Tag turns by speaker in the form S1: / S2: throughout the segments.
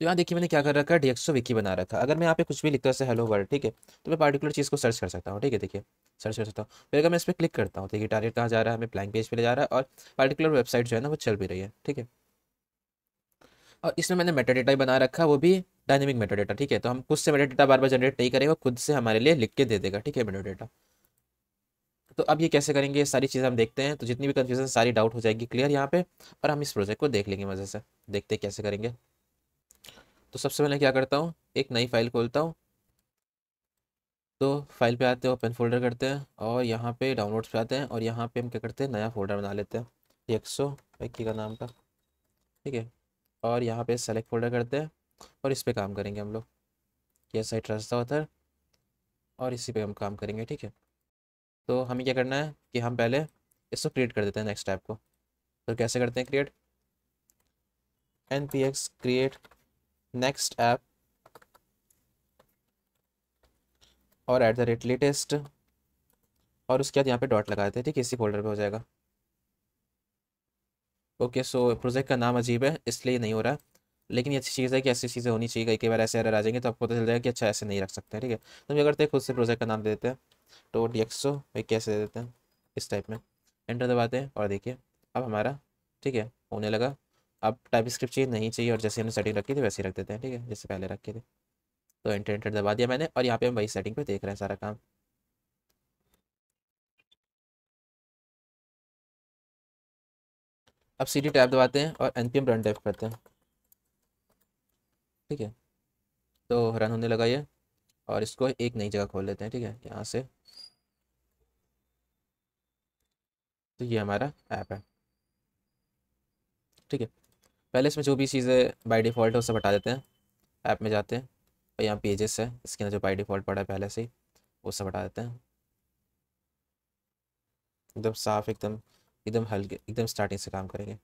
S1: तो यहाँ देखिए मैंने क्या कर रखा है डी एक्सो विकी बना रखा अगर मैं यहाँ पे कुछ भी लिखता है हेलो वर्ल्ड ठीक है तो मैं पार्टिकुलर चीज़ को सर्च कर सकता हूँ ठीक है देखिए सर्च कर सकता हूँ फिर अगर मैं इस पर क्लिक करता हूँ देखिए टारगेट कहाँ जा रहा है हमें ब्लैंक पेज पर ले जा रहा है और पार्टिकुलर वेबसाइट जो है ना वो चल भी रही है ठीक है और इसमें मैंने मेटा डेटा बना रखा वो भी डायनेमिक मेटा डेटा ठीक है तो हम खुद से मेटा डेटा बार बार जनरेट नहीं करेंगे खुद से हमारे लिए लिख के दे देगा ठीक है मेटा डेटा तो अब ये कैसे करेंगे सारी चीज़ें हम देखते हैं तो जितनी भी कन्फ्यूजन सारी डाउट हो जाएगी क्लियर यहाँ पे और हम इस प्रोजेक्ट को देख लेंगे मज़े से देखते कैसे करेंगे तो सबसे पहले क्या करता हूँ एक नई फाइल खोलता हूँ तो फाइल पे आते हैं ओपन फोल्डर करते हैं और यहाँ पे डाउनलोड्स पे आते हैं और यहाँ पे हम क्या करते हैं नया फोल्डर बना लेते हैं एक्सो एक्की का नाम का ठीक है और यहाँ पे सेलेक्ट फोल्डर करते हैं और इस पर काम करेंगे हम लोग ये सही ट्रस्ट होता है और इसी पे हम काम करेंगे ठीक है तो हमें क्या करना है कि हम पहले इसको क्रिएट कर देते हैं नेक्स्ट टाइप को तो कैसे करते हैं create N P X create next app और एट द रेट लेटेस्ट और उसके बाद यहाँ पे डॉट लगा देते हैं ठीक है इसी फोल्डर पे हो जाएगा ओके सो प्रोजेक्ट का नाम अजीब है इसलिए नहीं हो रहा लेकिन ये अच्छी चीज़ है कि ऐसी चीज़ें होनी चाहिए कई बार ऐसे एरर आ जाएंगे तो आपको पता चल जाएगा कि अच्छा ऐसे नहीं रख सकते ठीक है तो हम ये करते हैं खुद से प्रोजेक्ट का नाम दे देते हैं तो डी एक्सो कैसे दे देते हैं इस टाइप में एंटर दबाते हैं और देखिए अब हमारा ठीक है होने लगा अब टाइप स्क्रिप्ट चीज़ नहीं चाहिए और जैसे हमने सेटिंग रखी थी वैसे ही रख देते हैं ठीक है जैसे पहले रखे थे तो एंटर एंटर दबा दिया मैंने और यहाँ पे हम वही सेटिंग पे देख रहे हैं सारा काम अब सी डी टैब दबाते हैं और N P M run type करते हैं ठीक है तो रन होने लगा ये और इसको एक नई जगह खोल लेते हैं ठीक है यहाँ से तो ये हमारा ऐप है ठीक है पहले इसमें जो भी चीज़ें बाई डिफ़ॉल्ट है उसे हटा देते हैं ऐप में जाते हैं और यहाँ पेजेस है इसके अंदर जो बाई डिफ़ॉल्ट पड़ा है पहले से ही वो सब हटा देते हैं एकदम साफ एकदम एकदम हल्के एकदम स्टार्टिंग से काम करेंगे ठीक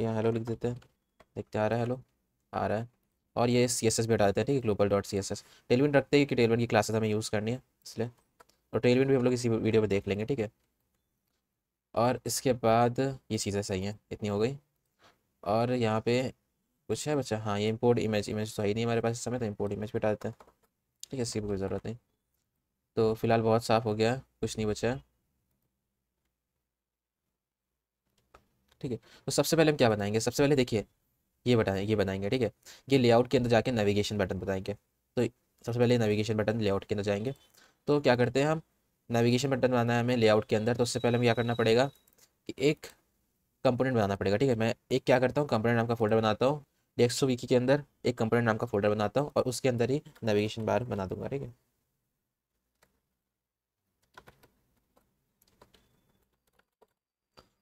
S1: है यहाँ हेलो लिख देते हैं देखते आ रहा है हेलो आ रहा है और ये सी एस एस भी हटा देते हैं ठीक है global dot C S S tailwind रखते हैं कि टेलविन की क्लासेस हमें यूज़ करनी है इसलिए और तो टेलविन भी हम लोग इसी वीडियो में देख लेंगे ठीक है और इसके बाद ये चीज़ें सही हैं इतनी हो गई और यहाँ पे कुछ है बच्चा हाँ ये इम्पोर्ट इमेज इमेज तो ही नहीं हमारे पास इस समय तो इम्पोर्ट इमेज बिठा देते हैं ठीक है इसकी कोई ज़रूरत नहीं तो फिलहाल बहुत साफ़ हो गया कुछ नहीं बचा ठीक है तो सबसे पहले हम क्या बनाएंगे सबसे पहले देखिए ये बताएँ ये बनाएंगे ठीक है ये लेआउट के अंदर जाके नेविगेशन बटन बताएंगे तो सबसे पहले नेविगेशन बटन लेआउट के अंदर जाएंगे तो क्या करते हैं हम नेविगेशन बटन बनाना है हमें लेआउट के अंदर तो उससे पहले हमें क्या करना पड़ेगा कि एक कंपोनेंट बनाना पड़ेगा ठीक है मैं एक क्या करता हूँ कंपोनेंट नाम का फोल्डर बनाता हूँ डेस्क वीकी के अंदर एक कंपोनेंट नाम का फोल्डर बनाता हूँ और उसके अंदर ही नेविगेशन बार बना दूंगा ठीक है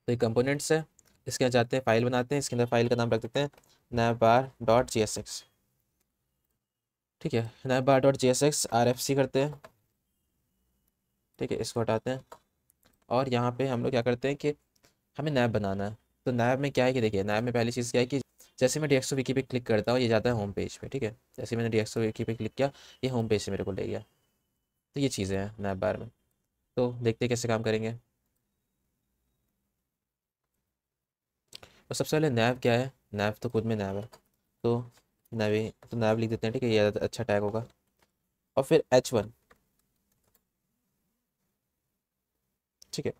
S1: तो ये कंपोनेंट्स है इसके अंदर जाते हैं फाइल बनाते हैं इसके अंदर फाइल का नाम रख देते हैं नैब बार डॉट जी एस एक्स ठीक है नैब बार डॉट जी S X R F C करते हैं ठीक है इसको हटाते हैं और यहाँ पे हम लोग क्या करते हैं कि हमें नैब बनाना है तो नैब में क्या है कि देखिए नैब में पहली चीज़ क्या है कि जैसे मैं डी विकी पे क्लिक करता हूँ ये जाता है होम पेज पे ठीक है जैसे मैंने डी एक्सो विकी पे क्लिक किया ये होम पेज से मेरे को ले गया तो ये चीज़ें हैं नैब बार में तो देखते कैसे काम करेंगे और सबसे पहले नैब क्या है नैब तो खुद में नैब है तो नैब तो नैब लिख देते हैं ठीक है ये अच्छा टैग होगा और फिर एच वन ठीक है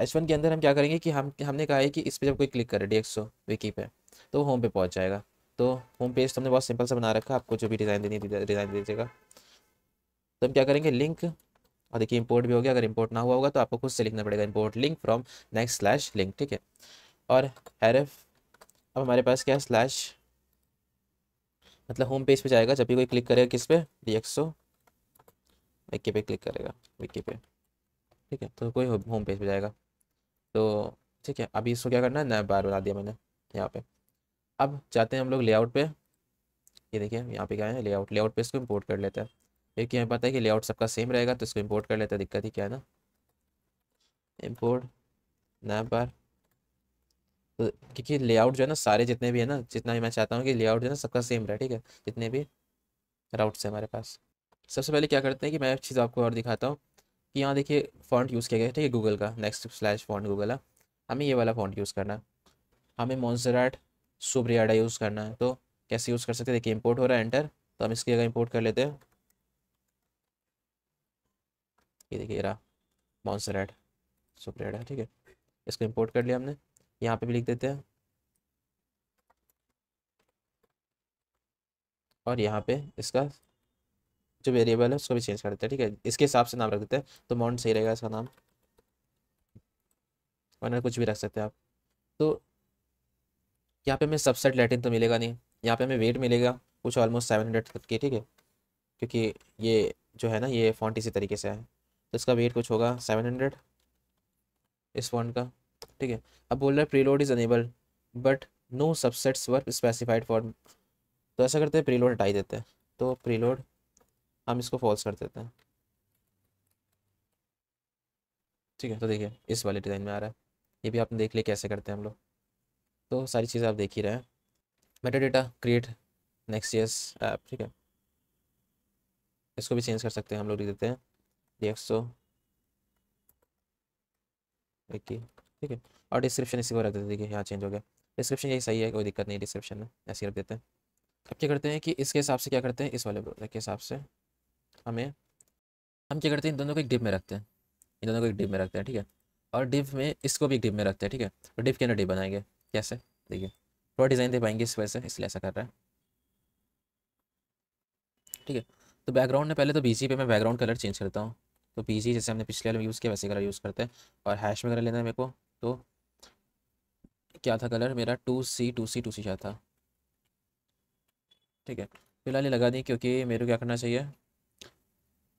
S1: एच वन के अंदर हम क्या करेंगे कि हम हमने कहा है कि इस पर जब कोई क्लिक करे डी एक्सो विकी पे तो वो होम पे पहुंच जाएगा तो होम पेज तो हमने बहुत सिंपल सा बना रखा है आपको जो भी डिज़ाइन देनी डिज़ाइन दे दीजिएगा तो हम क्या करेंगे लिंक और देखिए इंपोर्ट भी हो गया अगर इंपोर्ट ना हुआ होगा तो आपको खुद से लिखना पड़ेगा import link from next slash link ठीक है और एरफ अब हमारे पास क्या है स्लैश मतलब होम पेज पर जाएगा जब भी कोई क्लिक करेगा किस पे डी एक्सो विकी पे क्लिक करेगा विकी पे ठीक है तो कोई होम पेज पे जाएगा तो ठीक है अभी इसको क्या करना है नया बार बना दिया मैंने यहाँ पे अब जाते हैं हम लोग लेआउट पे ये देखिए यहाँ पे क्या है लेआउट लेआउट पे इसको इम्पोर्ट कर लेते हैं क्योंकि हमें पता है कि लेआउट सबका सेम रहेगा तो इसको इम्पोर्ट कर लेते हैं दिक्कत ही क्या है ना इम्पोर्ट नया बार तो क्योंकि लेआउट जो है ना सारे जितने भी है ना जितना भी मैं चाहता हूँ कि लेआउट जो है ना सबका सेम रहे ठीक है जितने भी राउट्स हैं हमारे पास सबसे पहले क्या करते हैं कि मैं एक चीज़ आपको और दिखाता हूँ कि यहाँ देखिए फॉन्ट यूज़ किया गया ठीक है गूगल का नेक्स्ट स्लैश फॉन्ट गूगल है हमें ये वाला फॉन्ट यूज़ करना है हमें मॉन्सराट सुब्रियाडा यूज़ करना है तो कैसे यूज़ कर सकते हैं देखिए इम्पोर्ट हो रहा है एंटर तो हम इसकी जगह इम्पोर्ट कर लेते हैं ये देखिए रहा मॉन्सराट सुब्रियाडा ठीक है इसको इम्पोर्ट कर लिया हमने यहाँ पे भी लिख देते हैं और यहाँ पे इसका जो वेरिएबल है उसको भी चेंज कर देते हैं ठीक है इसके हिसाब से नाम रख देते हैं तो माउंट सही रहेगा इसका नाम वरना कुछ भी रख सकते हैं आप तो यहाँ पे हमें सबसेट लैटिन तो मिलेगा नहीं यहाँ पे हमें वेट मिलेगा कुछ ऑलमोस्ट सेवन हंड्रेड तक की ठीक है क्योंकि ये जो है ना ये फॉन्ट इसी तरीके से है तो इसका वेट कुछ होगा सेवन हंड्रेड इस फॉन्ट का ठीक है अब बोल रहे हैं preload is enable but no subsets were specified for तो ऐसा करते हैं प्रीलोड हटाई देते हैं तो प्रीलोड हम इसको फॉल्स कर देते हैं ठीक है तो देखिए इस वाले डिज़ाइन में आ रहा है ये भी आपने देख लिया कैसे करते हैं हम लोग तो सारी चीज़ें आप देख ही रहे हैं meta data create next yes app ठीक है इसको भी चेंज कर सकते हैं हम लोग लिख देते हैं डी एक्स ओ ठीक है और डिस्क्रिप्शन इसी को रख देते हैं देखिए यहाँ चेंज हो गया डिस्क्रिप्शन यही सही है कोई दिक्कत नहीं डिस्क्रिप्शन में ऐसे रख देते हैं अब क्या करते हैं कि इसके हिसाब से क्या करते हैं इस वाले के हिसाब से हमें हम क्या करते हैं इन दोनों को एक डिप में रखते हैं इन दोनों को एक डिप में रखते हैं ठीक है और डिप में इसको भी एक डिप में रखते हैं ठीक है और तो डिप के अंदर डिप बनाएंगे कैसे देखिए थोड़ा डिज़ाइन दे पाएंगे इस वजह से इसलिए ऐसा कर रहा है ठीक है तो बैकग्राउंड में पहले तो बीजी पे मैं बैकग्राउंड कलर चेंज करता हूँ तो बीजी जैसे हमने पिछले वाले यूज़ किया वैसे कलर यूज़ करते हैं और हैश में कलर लेना है मेरे को तो क्या था कलर मेरा two C two C two C था ठीक है फिलहाल ये लगा दी क्योंकि मेरे को क्या करना चाहिए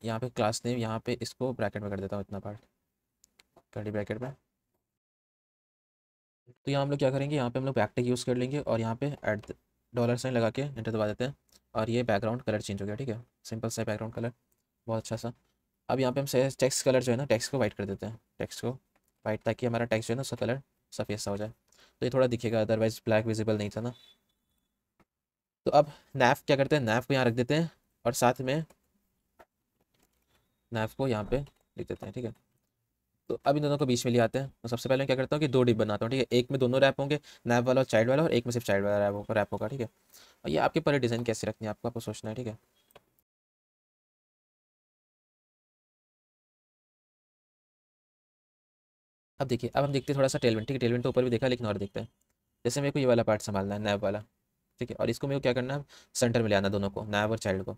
S1: यहाँ पे क्लास नेम यहाँ पे इसको ब्रैकेट में कर देता हूँ इतना पार्ट कड़ी ब्रैकेट में तो यहाँ हम लोग क्या करेंगे यहाँ पे हम लोग बैकटेक यूज़ कर लेंगे और यहाँ पे एट डॉलर साइन लगा के एंटर दबा देते हैं और ये बैकग्राउंड कलर चेंज हो गया ठीक है सिंपल सा बैकग्राउंड कलर बहुत अच्छा सा अब यहाँ पे हम टेक्स्ट कलर जो है ना टेक्स्ट को वाइट कर देते हैं टेक्स्ट को वाइट ताकि हमारा टेक्स्ट जो है ना उसका कलर सफ़ेद सा हो जाए तो ये थोड़ा दिखेगा अदरवाइज ब्लैक विजिबल नहीं था ना तो अब नैफ क्या करते हैं नैफ को यहाँ रख देते हैं और साथ में नाइफ को यहाँ पे लिख देते हैं ठीक है तो अब इन दोनों को बीच में ले आते हैं तो सबसे पहले मैं क्या करता हूँ कि दो डिप बनाता हूँ ठीक है एक में दोनों रैप होंगे नैप वाला और चाइल्ड वाला और एक में सिर्फ चाइल्ड वाला रैप होगा रैप होगा ठीक है और ये आपके पहले डिज़ाइन कैसे रखनी है आपको आपको सोचना है ठीक है अब देखिए अब हम देखते हैं थोड़ा सा टेलवेंट ठीक है टेलमेंट तो ऊपर भी देखा लेकिन और देखते हैं जैसे मेरे को ये वाला पार्ट संभालना है नैब वाला ठीक है और इसको मेरे को क्या करना है सेंटर में ले आना दोनों को नैब और चाइल्ड को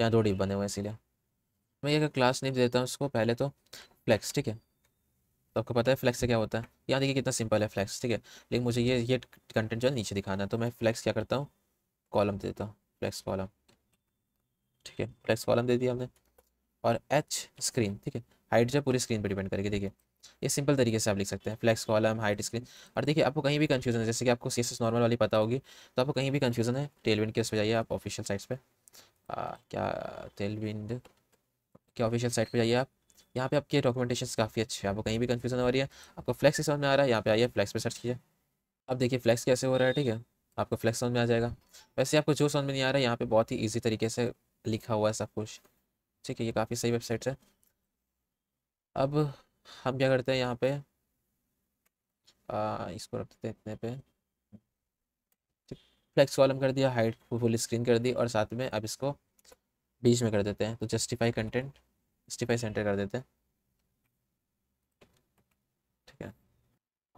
S1: यहाँ दो डिप बने हुए हैं इसीलिए मैं ये क्लास नेम देता हूँ उसको पहले तो फ्लैक्स ठीक है तो आपको पता है फ्लैक्स से क्या होता है यहाँ देखिए कितना सिंपल है फ्लैक्स ठीक है लेकिन मुझे ये ये कंटेंट जो है नीचे दिखाना है तो मैं फ्लैक्स क्या करता हूँ कॉलम दे देता हूँ फ्लैक्स कॉलम ठीक है फ्लैक्स कॉलम दे दिया हमने और एच स्क्रीन ठीक है हाइट जो पूरी स्क्रीन पर डिपेंड करेगी देखिए ये सिंपल तरीके से आप लिख सकते हैं फ्लैक्स कॉलम हाइट स्क्रीन और देखिए आपको कहीं भी कन्फ्यूजन है जैसे कि आपको सी नॉर्मल वाली पता होगी तो आपको कहीं भी कन्फ्यूज़न है टेलविंड के उस पर जाइए आप ऑफिशियल साइट्स पर क्या टेलविंड कि ऑफिशियल साइट पर जाइए आप यहाँ पे आपके डॉक्यूमेंटेशन काफ़ी अच्छे हैं आपको कहीं भी कन्फ्यूजन हो रही है आपको फ्लैक्स समझ में आ रहा है यहाँ पे आइए फ्लैक्स पे सर्च कीजिए अब देखिए फ्लैक्स कैसे हो रहा है ठीक है आपको फ्लैक्स समझ में आ जाएगा वैसे आपको जो समझ में नहीं आ रहा है यहाँ पे बहुत ही ईजी तरीके से लिखा हुआ है सब कुछ ठीक है ये काफ़ी सही वेबसाइट है अब हम क्या करते हैं यहाँ पे आ, इसको रख देते हैं इतने पे फ्लैक्स कॉलम कर दिया हाइट फुल स्क्रीन कर दी और साथ में अब इसको बीच में कर देते हैं तो जस्टिफाई कंटेंट जस्टिफाई सेंटर कर देते हैं ठीक है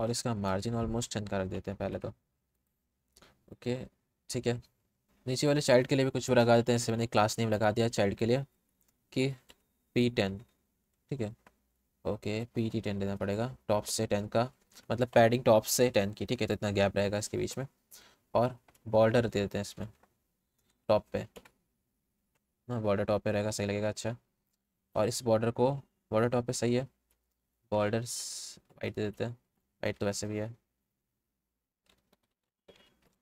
S1: और इसका मार्जिन ऑलमोस्ट टेन का रख देते हैं पहले तो ओके ठीक है नीचे वाले चाइल्ड के लिए भी कुछ लगा देते हैं इससे मैंने क्लास नेम लगा दिया चाइल्ड के लिए कि पी टेन ठीक है ओके पी टी टेन देना पड़ेगा टॉप से टेन का मतलब पैडिंग टॉप से टेन की ठीक है तो इतना गैप रहेगा इसके बीच में और बॉर्डर दे देते हैं इसमें टॉप पे ना बॉर्डर टॉप पे रहेगा सही लगेगा अच्छा और इस बॉर्डर को बॉर्डर टॉप पे सही है बॉर्डर वाइट दे देते हैं वाइट तो वैसे भी है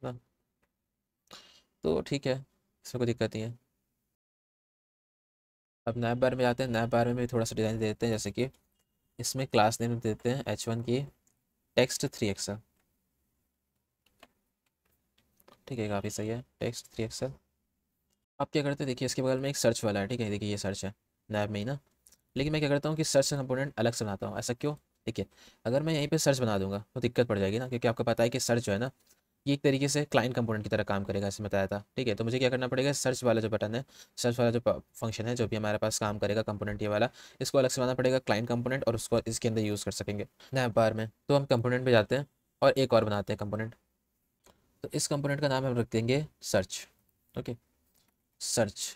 S1: ना तो ठीक है इसमें कोई दिक्कत नहीं है अब नैप बार में जाते हैं नैप बार में भी थोड़ा सा डिज़ाइन दे देते हैं जैसे कि इसमें क्लास नेम देते हैं एच वन की टेक्स्ट थ्री एक्सल ठीक है काफ़ी सही है टेक्स्ट थ्री एक्सल अब क्या करते हैं देखिए इसके बगल में एक सर्च वाला है ठीक है देखिए ये सर्च है नैब में ही ना लेकिन मैं क्या करता हूँ कि सर्च कंपोनेंट अलग से बनाता हूँ ऐसा क्यों ठीक है अगर मैं यहीं पे सर्च बना दूंगा तो दिक्कत पड़ जाएगी ना क्योंकि आपको पता है कि सर्च जो है ना ये एक तरीके से क्लाइंट कंपोनेंट की तरह काम करेगा ऐसे बताया था ठीक है तो मुझे क्या करना पड़ेगा सर्च वाला जो बटन है सर्च वाला जो फंक्शन है जो भी हमारे पास काम करेगा कंपोनेंट ये वाला इसको अलग से बनाना पड़ेगा क्लाइंट कंपोनेंट और उसको इसके अंदर यूज़ कर सकेंगे नैब बार में तो हम कंपोनेंट पर जाते हैं और एक और बनाते हैं कंपोनेंट तो इस कंपोनेंट का नाम हम रख देंगे सर्च ओके सर्च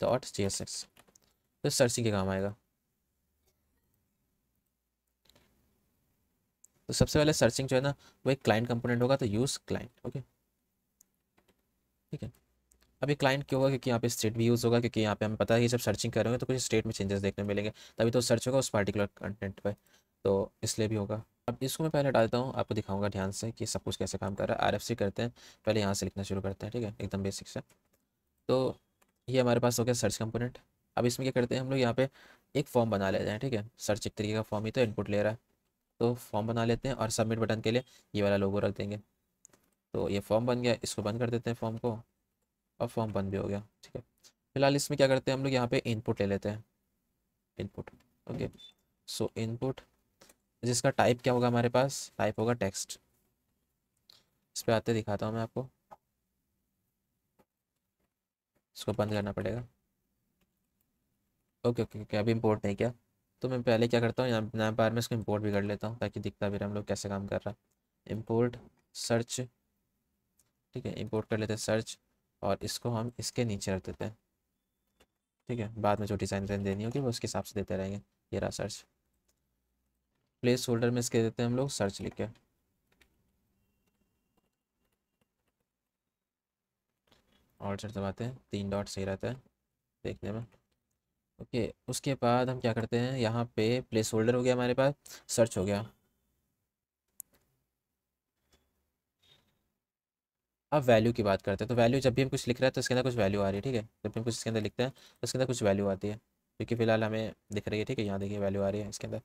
S1: डॉट जी एस एक्स तो सर्चिंग के काम आएगा तो सबसे पहले सर्चिंग जो है ना वो एक क्लाइंट कंपोनेंट होगा तो यूज़ क्लाइंट ओके ठीक है अभी क्लाइंट क्यों होगा क्योंकि यहाँ पे स्टेट भी यूज़ होगा क्योंकि यहाँ पे हमें पता है ये जब सर्चिंग कर रहे हैं तो कुछ स्टेट में चेंजेस देखने मिलेंगे तभी तो सर्च होगा उस पार्टिकुलर कंटेंट पे तो इसलिए भी होगा अब इसको मैं पहले हटा देता हूँ आपको दिखाऊंगा ध्यान से कि सब कुछ कैसे काम कर रहा है आरएफसी करते हैं पहले यहाँ से लिखना शुरू करते हैं ठीक है एकदम बेसिक से तो ये हमारे पास हो गया सर्च कंपोनेंट अब इसमें क्या करते हैं हम लोग यहाँ पे एक फॉर्म बना लेते हैं ठीक है सर्च एक तरीके का फॉर्म ही तो इनपुट ले रहा है तो फॉर्म बना लेते हैं और सबमिट बटन के लिए ये वाला लोगो रख देंगे तो ये फॉर्म बन गया इसको बंद कर देते हैं फॉर्म को और फॉर्म बंद भी हो गया ठीक है फिलहाल इसमें क्या करते हैं हम लोग यहाँ पर इनपुट ले लेते हैं इनपुट ओके सो इनपुट जिसका टाइप क्या होगा हमारे पास टाइप होगा टेक्स्ट इस पर आते दिखाता हूँ मैं आपको इसको बंद करना पड़ेगा ओके ओके ओके अभी इम्पोर्ट नहीं किया तो मैं पहले क्या करता हूँ यहाँ नैम बार में इसको इम्पोर्ट भी कर लेता हूँ ताकि दिखता भी हम लोग कैसे काम कर रहा है इम्पोर्ट सर्च ठीक है इम्पोर्ट कर लेते हैं सर्च और इसको हम इसके नीचे रख देते हैं ठीक है बाद में जो डिज़ाइन देनी होगी वो उसके हिसाब से देते रहेंगे ये रहा सर्च प्लेस होल्डर में इसके देते हैं हम लोग सर्च लिख के और सर दबाते हैं तीन डॉट सही रहता है देखने में ओके उसके बाद हम क्या करते हैं यहाँ पे प्लेस होल्डर हो गया हमारे पास सर्च हो गया अब वैल्यू की बात करते हैं तो वैल्यू जब भी हम कुछ लिख रहे हैं तो इसके अंदर कुछ वैल्यू आ रही है ठीक है जब भी हम कुछ इसके अंदर लिखते हैं तो इसके अंदर कुछ वैल्यू आती है क्योंकि फिलहाल हमें दिख रही है ठीक है यहाँ देखिए वैल्यू आ रही है इसके अंदर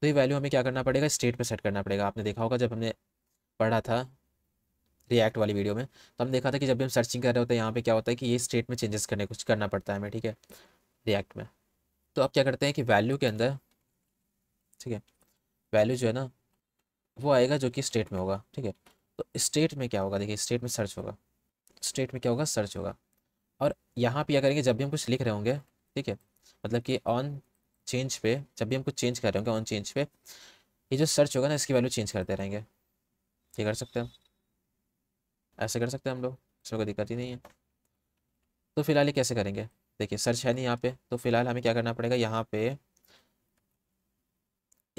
S1: तो ये वैल्यू हमें क्या करना पड़ेगा स्टेट पे सेट करना पड़ेगा आपने देखा होगा जब हमने पढ़ा था रिएक्ट वाली वीडियो में तो हम देखा था कि जब भी हम सर्चिंग कर रहे होते हैं यहाँ पे क्या होता है कि ये स्टेट में चेंजेस करने कुछ करना पड़ता है हमें ठीक है रिएक्ट में तो आप क्या करते हैं कि वैल्यू के अंदर ठीक है वैल्यू जो है ना वो आएगा जो कि स्टेट में होगा ठीक है तो स्टेट में क्या होगा देखिए स्टेट में सर्च होगा स्टेट में क्या होगा सर्च होगा और यहाँ पे क्या करेंगे जब भी हम कुछ लिख रहे होंगे ठीक है मतलब कि ऑन चेंज पे जब भी हम कुछ चेंज कर रहे होंगे ऑन चेंज पे ये जो सर्च होगा ना इसकी वैल्यू चेंज करते रहेंगे ये कर सकते हैं ऐसे कर सकते हैं हम लोग इसमें कोई दिक्कत ही नहीं है तो फिलहाल ये कैसे करेंगे देखिए सर्च है नहीं यहाँ पे तो फिलहाल हमें क्या करना पड़ेगा यहाँ पे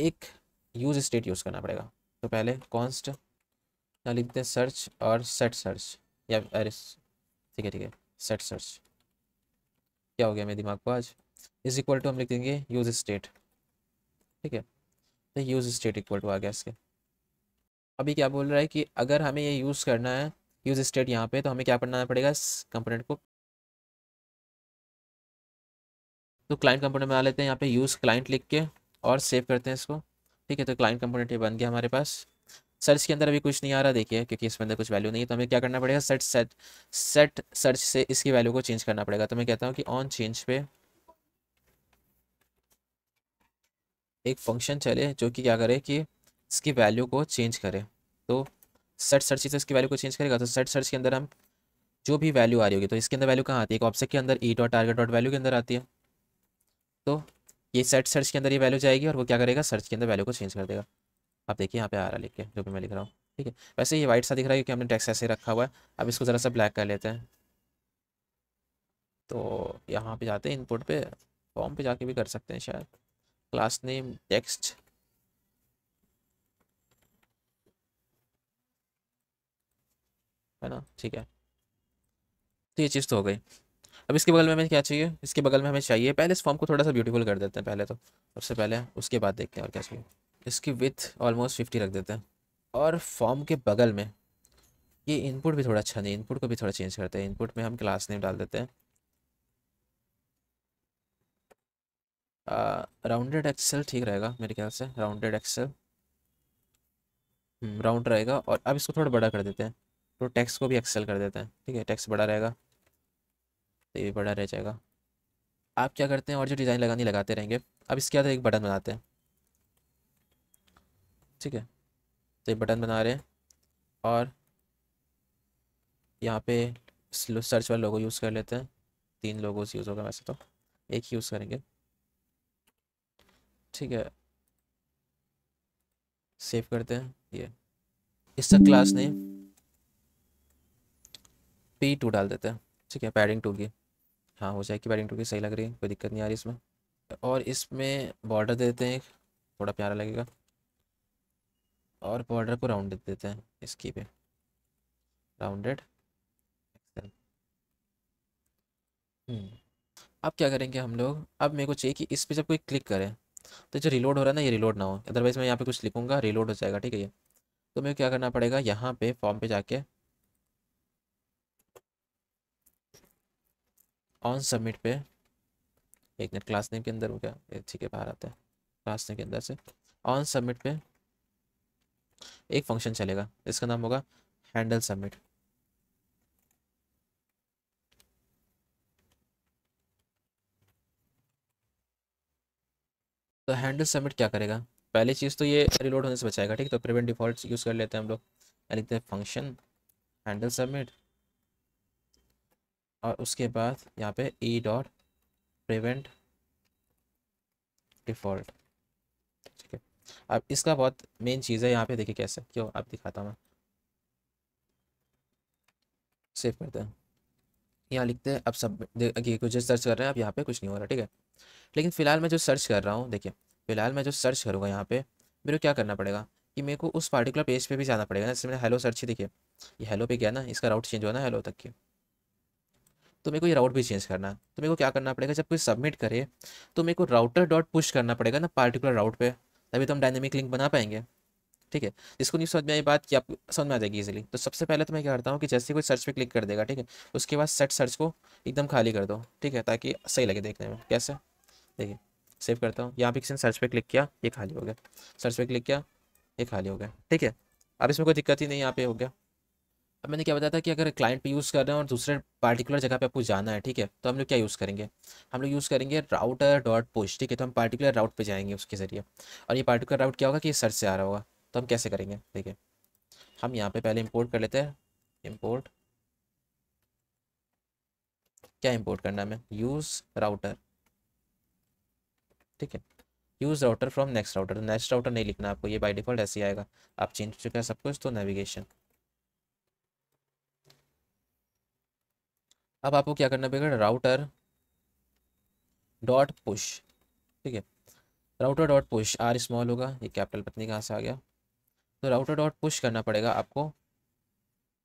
S1: एक यूज स्टेट यूज़ करना पड़ेगा तो पहले कॉन्स्ट यहाँ लिखते हैं सर्च और सेट सर्च या अरे ठीक है ठीक है सेट सर्च क्या हो गया मेरे दिमाग को आज इज इक्वल टू हम लिख देंगे यूज स्टेट ठीक है तो यूज स्टेट इक्वल टू आ गया इसके अभी क्या बोल रहा है कि अगर हमें ये यूज़ करना है यूज स्टेट यहाँ पे तो हमें क्या करना पड़ेगा इस कंपोनेंट को तो क्लाइंट कंपोनेंट बना लेते हैं यहाँ पे यूज़ क्लाइंट लिख के और सेव करते हैं इसको ठीक है तो क्लाइंट कंपोनेंट ये बन गया हमारे पास सर्च के अंदर अभी कुछ नहीं आ रहा देखिए क्योंकि इसमें अंदर कुछ वैल्यू नहीं है तो हमें क्या करना पड़ेगा सेट सेट सेट सर्च से इसकी वैल्यू को चेंज करना पड़ेगा तो मैं कहता हूँ कि ऑन चेंज पे एक फंक्शन चले जो कि क्या करे कि इसकी वैल्यू को चेंज करे तो सेट सर्च से इसकी वैल्यू को चेंज करेगा तो सेट सर्च के अंदर हम जो भी वैल्यू आ रही होगी तो इसके अंदर वैल्यू कहाँ आती है एक ऑब्जेक्ट के अंदर e dot target dot value के अंदर आती है तो ये सेट सर्च के अंदर ये वैल्यू जाएगी और वो क्या करेगा सर्च के अंदर वैल्यू को चेंज कर देगा आप देखिए यहाँ पे आ रहा लिख के जो भी मैं लिख रहा हूँ ठीक है वैसे ये वाइट सा दिख रहा है क्योंकि हमने टैक्स ऐसे रखा हुआ है अब इसको ज़रा सा ब्लैक कर लेते हैं तो यहाँ पे जाते हैं इनपुट पे फॉर्म पे जाके भी कर सकते हैं शायद class name text है ना ठीक है तो ये चीज़ तो हो गई अब इसके बगल में हमें क्या चाहिए इसके बगल में हमें चाहिए पहले इस फॉर्म को थोड़ा सा ब्यूटीफुल कर देते हैं पहले तो सबसे पहले उसके बाद देखते हैं और क्या चाहिए इसकी विथ ऑलमोस्ट फिफ्टी रख देते हैं और फॉर्म के बगल में ये इनपुट भी थोड़ा अच्छा नहीं इनपुट को भी थोड़ा चेंज करते हैं इनपुट में हम क्लास नेम डाल देते हैं राउंडेड एक्सेल ठीक रहेगा मेरे ख्याल से राउंडेड एक्सेल राउंड रहेगा और अब इसको थोड़ा बड़ा कर देते हैं तो टैक्स को भी एक्सेल कर देते हैं ठीक है टैक्स बड़ा रहेगा तो ये बड़ा रह जाएगा आप क्या करते हैं और जो डिज़ाइन लगानी लगाते रहेंगे अब इसके बाद एक बटन बनाते हैं ठीक है तो ये बटन बना रहे हैं और यहाँ पे सर्च वाले लोगों यूज़ कर लेते हैं तीन लोगों से यूज़ होगा वैसे तो एक ही यूज़ करेंगे ठीक है सेव करते हैं ये इसका क्लास नेम पी टू डाल देते हैं ठीक है पैडिंग टू की हाँ हो जाएगी पैडिंग टू की सही लग रही है कोई दिक्कत नहीं आ रही इसमें और इसमें बॉर्डर दे देते हैं थोड़ा प्यारा लगेगा और बॉर्डर को राउंड देते हैं इसकी पे राउंडेड हम्म। अब क्या करेंगे हम लोग अब मेरे को चाहिए कि इस पर जब कोई क्लिक करें तो जो रिलोड हो रहा है ना ये रिलोड ना हो अदरवाइज मैं यहाँ पे कुछ लिखूँगा रिलोड हो जाएगा ठीक है ये तो मेरे क्या करना पड़ेगा यहाँ पे फॉर्म पे जाके ऑन सबमिट पे एक मिनट क्लास नेम के अंदर हो गया ठीक है बाहर आता है क्लास नेम के अंदर से ऑन सबमिट पे एक फंक्शन चलेगा इसका नाम होगा हैंडल सबमिट तो हैंडल सबमिट क्या करेगा पहली चीज़ तो ये रिलोड होने से बचाएगा ठीक तो प्रिवेंट डिफॉल्ट यूज़ कर लेते हैं हम लोग लिखते हैं फंक्शन हैंडल सबमिट और उसके बाद यहाँ पे ई डॉट प्रिवेंट डिफॉल्ट ठीक है अब इसका बहुत मेन चीज़ है यहाँ पे देखिए कैसे क्यों आप दिखाता हूँ मैं सेव करते हैं यहाँ लिखते हैं अब सब देखिए कुछ सर्च कर रहे हैं अब यहाँ पे कुछ नहीं हो रहा ठीक है लेकिन फ़िलहाल मैं जो सर्च कर रहा हूँ देखिए फ़िलहाल मैं जो सर्च करूँगा यहाँ पे मेरे को क्या करना पड़ेगा कि मेरे को उस पार्टिकुलर पेज पे भी जाना पड़ेगा ना जैसे मैंने हेलो सर्च ही देखिए ये हेलो पे गया ना इसका राउट चेंज हुआ ना हेलो तक के तो मेरे को ये राउट भी चेंज करना है तो मेरे को क्या करना पड़ेगा जब कोई सबमिट करे तो मेरे को राउटर डॉट पुश करना पड़ेगा ना पार्टिकुलर राउट पर तभी तो हम डायनेमिक लिंक बना पाएंगे ठीक है जिसको नहीं समझ में आई बात कि आप समझ में आ जाएगी इजीली तो सबसे पहले तो मैं क्या करता हूँ कि जैसे कोई सर्च पे क्लिक कर देगा ठीक है उसके बाद सेट सर्च को एकदम खाली कर दो ठीक है ताकि सही लगे देखने में कैसे देखिए सेव करता हूँ यहाँ पे किसी ने सर्च पे क्लिक किया ये खाली हो गया सर्च पे क्लिक किया ये खाली हो गया ठीक है अब इसमें कोई दिक्कत ही नहीं यहाँ पे हो गया अब मैंने क्या बताया था कि अगर क्लाइंट पे यूज़ कर रहे हैं और दूसरे पार्टिकुलर जगह पे आपको जाना है ठीक है तो हम लोग क्या यूज़ करेंगे हम लोग यूज़ करेंगे राउटर डॉट पुश ठीक है तो हम पार्टिकुलर राउट पे जाएंगे उसके ज़रिए और ये पार्टिकुलर राउट क्या होगा कि सर्च से आ रहा होगा तो हम कैसे करेंगे देखिए हम यहाँ पर पहले इम्पोर्ट कर लेते हैं इम्पोर्ट क्या इम्पोर्ट करना है हमें यूज़ राउटर ठीक है use router from next router next router नहीं लिखना आपको ये बाई डिफॉल्ट ऐसे ही आएगा आप चेंज चुके हैं सब कुछ तो नेविगेशन अब आपको क्या करना पड़ेगा राउटर डॉट पुश ठीक है router dot push R small होगा ये कैपिटल पत्नी कहाँ से आ गया तो राउटर डॉट पुश करना पड़ेगा आपको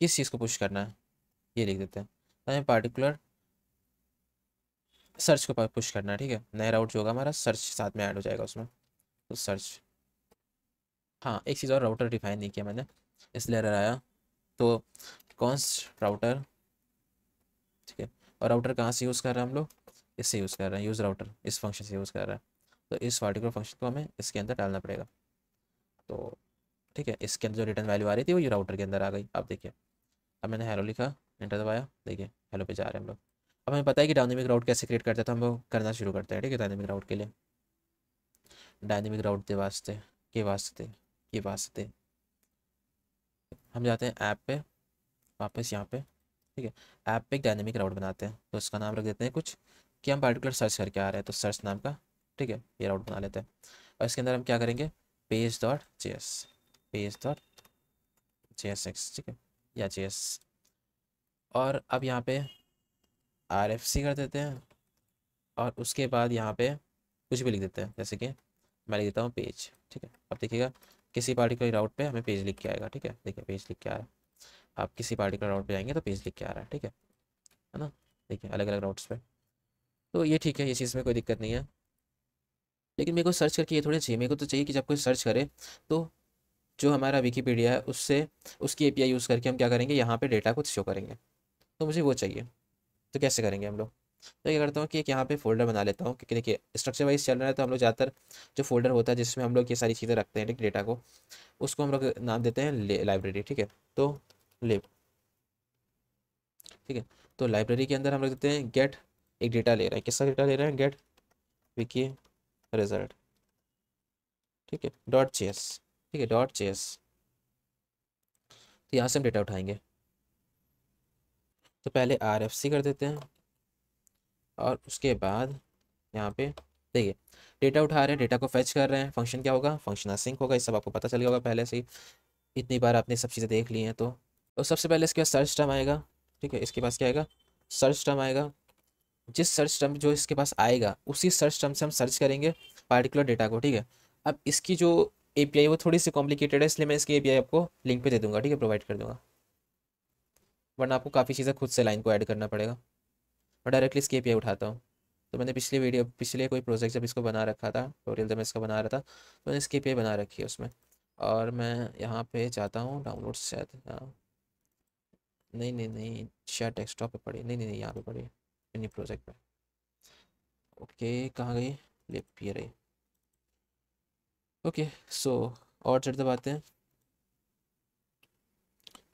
S1: किस चीज़ को पुश करना है ये लिख देते हैं पर्टिकुलर तो पार्टिकुलर सर्च के ऊपर पुश करना है ठीक है नया राउट जो होगा हमारा सर्च साथ में ऐड हो जाएगा उसमें तो सर्च हाँ एक चीज़ और राउटर डिफाइन नहीं किया मैंने इसलिए एरर आया तो कौनस राउटर ठीक है और राउटर कहाँ से यूज़ कर रहे हैं हम लोग इससे यूज़ कर रहे हैं यूज़ राउटर इस फंक्शन से यूज़ कर रहे हैं तो इस पार्टिकुलर फंक्शन को हमें इसके अंदर डालना पड़ेगा तो ठीक है इसके अंदर जो रिटर्न वैल्यू आ रही थी वो ये राउटर के अंदर आ गई आप देखिए अब मैंने हेलो लिखा इंटर दबाया देखिए हेलो पे जा रहे हैं हम लोग अब हमें पता है कि डायनेमिक राउट कैसे क्रिएट करते हैं तो हम वो करना शुरू करते हैं ठीक है डायनेमिक राउट के लिए डायनेमिक राउट के वास्ते के वास्ते के वास्ते हम जाते हैं ऐप पे वापस यहाँ पे ठीक है ऐप पे एक डायनेमिक राउट बनाते हैं तो उसका नाम रख देते हैं कुछ कि हम पार्टिकुलर सर्च करके आ रहे हैं तो सर्च नाम का ठीक है ये राउट बना लेते हैं और इसके अंदर हम क्या करेंगे page dot J S page dot J S X ठीक है या जे एस और अब यहाँ पे आर एफ सी कर देते हैं और उसके बाद यहाँ पे कुछ भी लिख देते हैं जैसे कि मैं लिख देता हूँ पेज ठीक है अब देखिएगा किसी पार्टिकुलर राउट पे हमें पेज लिख के आएगा ठीक है देखिए पेज लिख के आ रहा है आप किसी पार्टिकुलर राउट पे जाएंगे तो पेज लिख के आ रहा है ठीक है है ना देखिए अलग अलग राउट्स पे तो ये ठीक है ये चीज़ में कोई दिक्कत नहीं है लेकिन मेरे को सर्च करके ये थोड़ी चाहिए मेरे को तो चाहिए कि जब कोई सर्च करे तो जो हमारा विकीपीडिया है उससे उसकी ए यूज़ करके हम क्या करेंगे यहाँ पर डेटा को शो करेंगे तो मुझे वो चाहिए तो कैसे करेंगे हम लोग तो ये करता हूँ कि एक यहाँ पे फोल्डर बना लेता हूँ क्योंकि देखिए स्ट्रक्चर वाइज चल रहा है तो हम लोग ज़्यादातर जो फोल्डर होता है जिसमें हम लोग ये सारी चीज़ें रखते हैं डेटा को उसको हम लोग नाम देते हैं लाइब्रेरी ठीक है तो लिब ठीक है तो लाइब्रेरी के अंदर हम लोग देते हैं गेट एक डेटा ले रहे हैं किसका डेटा ले रहे हैं गेट विकी रिजल्ट ठीक है डॉट चेस ठीक है डॉट चेस तो यहाँ से हम डेटा उठाएंगे तो पहले आर एफ सी कर देते हैं और उसके बाद यहाँ पे देखिए डेटा उठा रहे हैं डेटा को फैच कर रहे हैं फंक्शन क्या होगा फंक्शन असिंक होगा ये सब आपको पता चल गया होगा पहले से ही इतनी बार आपने सब चीज़ें देख ली हैं तो तो सबसे पहले इसके बाद सर्च टर्म आएगा ठीक है इसके पास क्या आएगा सर्च टर्म आएगा जिस सर्च टर्म जो इसके पास आएगा उसी सर्च टर्म से हम सर्च करेंगे पार्टिकुलर डेटा को ठीक है अब इसकी जो ए पी आई वो थोड़ी सी कॉम्प्लिकेटेड है इसलिए मैं इसकी ए पी आई आपको लिंक पर दे दूँगा ठीक है प्रोवाइड कर दूँगा वरना आपको काफ़ी चीज़ें खुद से लाइन को ऐड करना पड़ेगा मैं डायरेक्टली इसके ए उठाता हूँ तो मैंने पिछली वीडियो पिछले कोई प्रोजेक्ट जब इसको बना रखा था टोटल जब मैं इसका बना रहा था तो मैंने इसके ए बना रखी है उसमें और मैं यहाँ पे जाता हूँ डाउनलोड शायद नहीं नहीं नहीं शायद डेस्कटॉप पे पड़ी नहीं नहीं नहीं यहाँ पे पड़ी मिनी प्रोजेक्ट पर ओके कहाँ गई लिप ये रही ओके सो और चढ़ बातें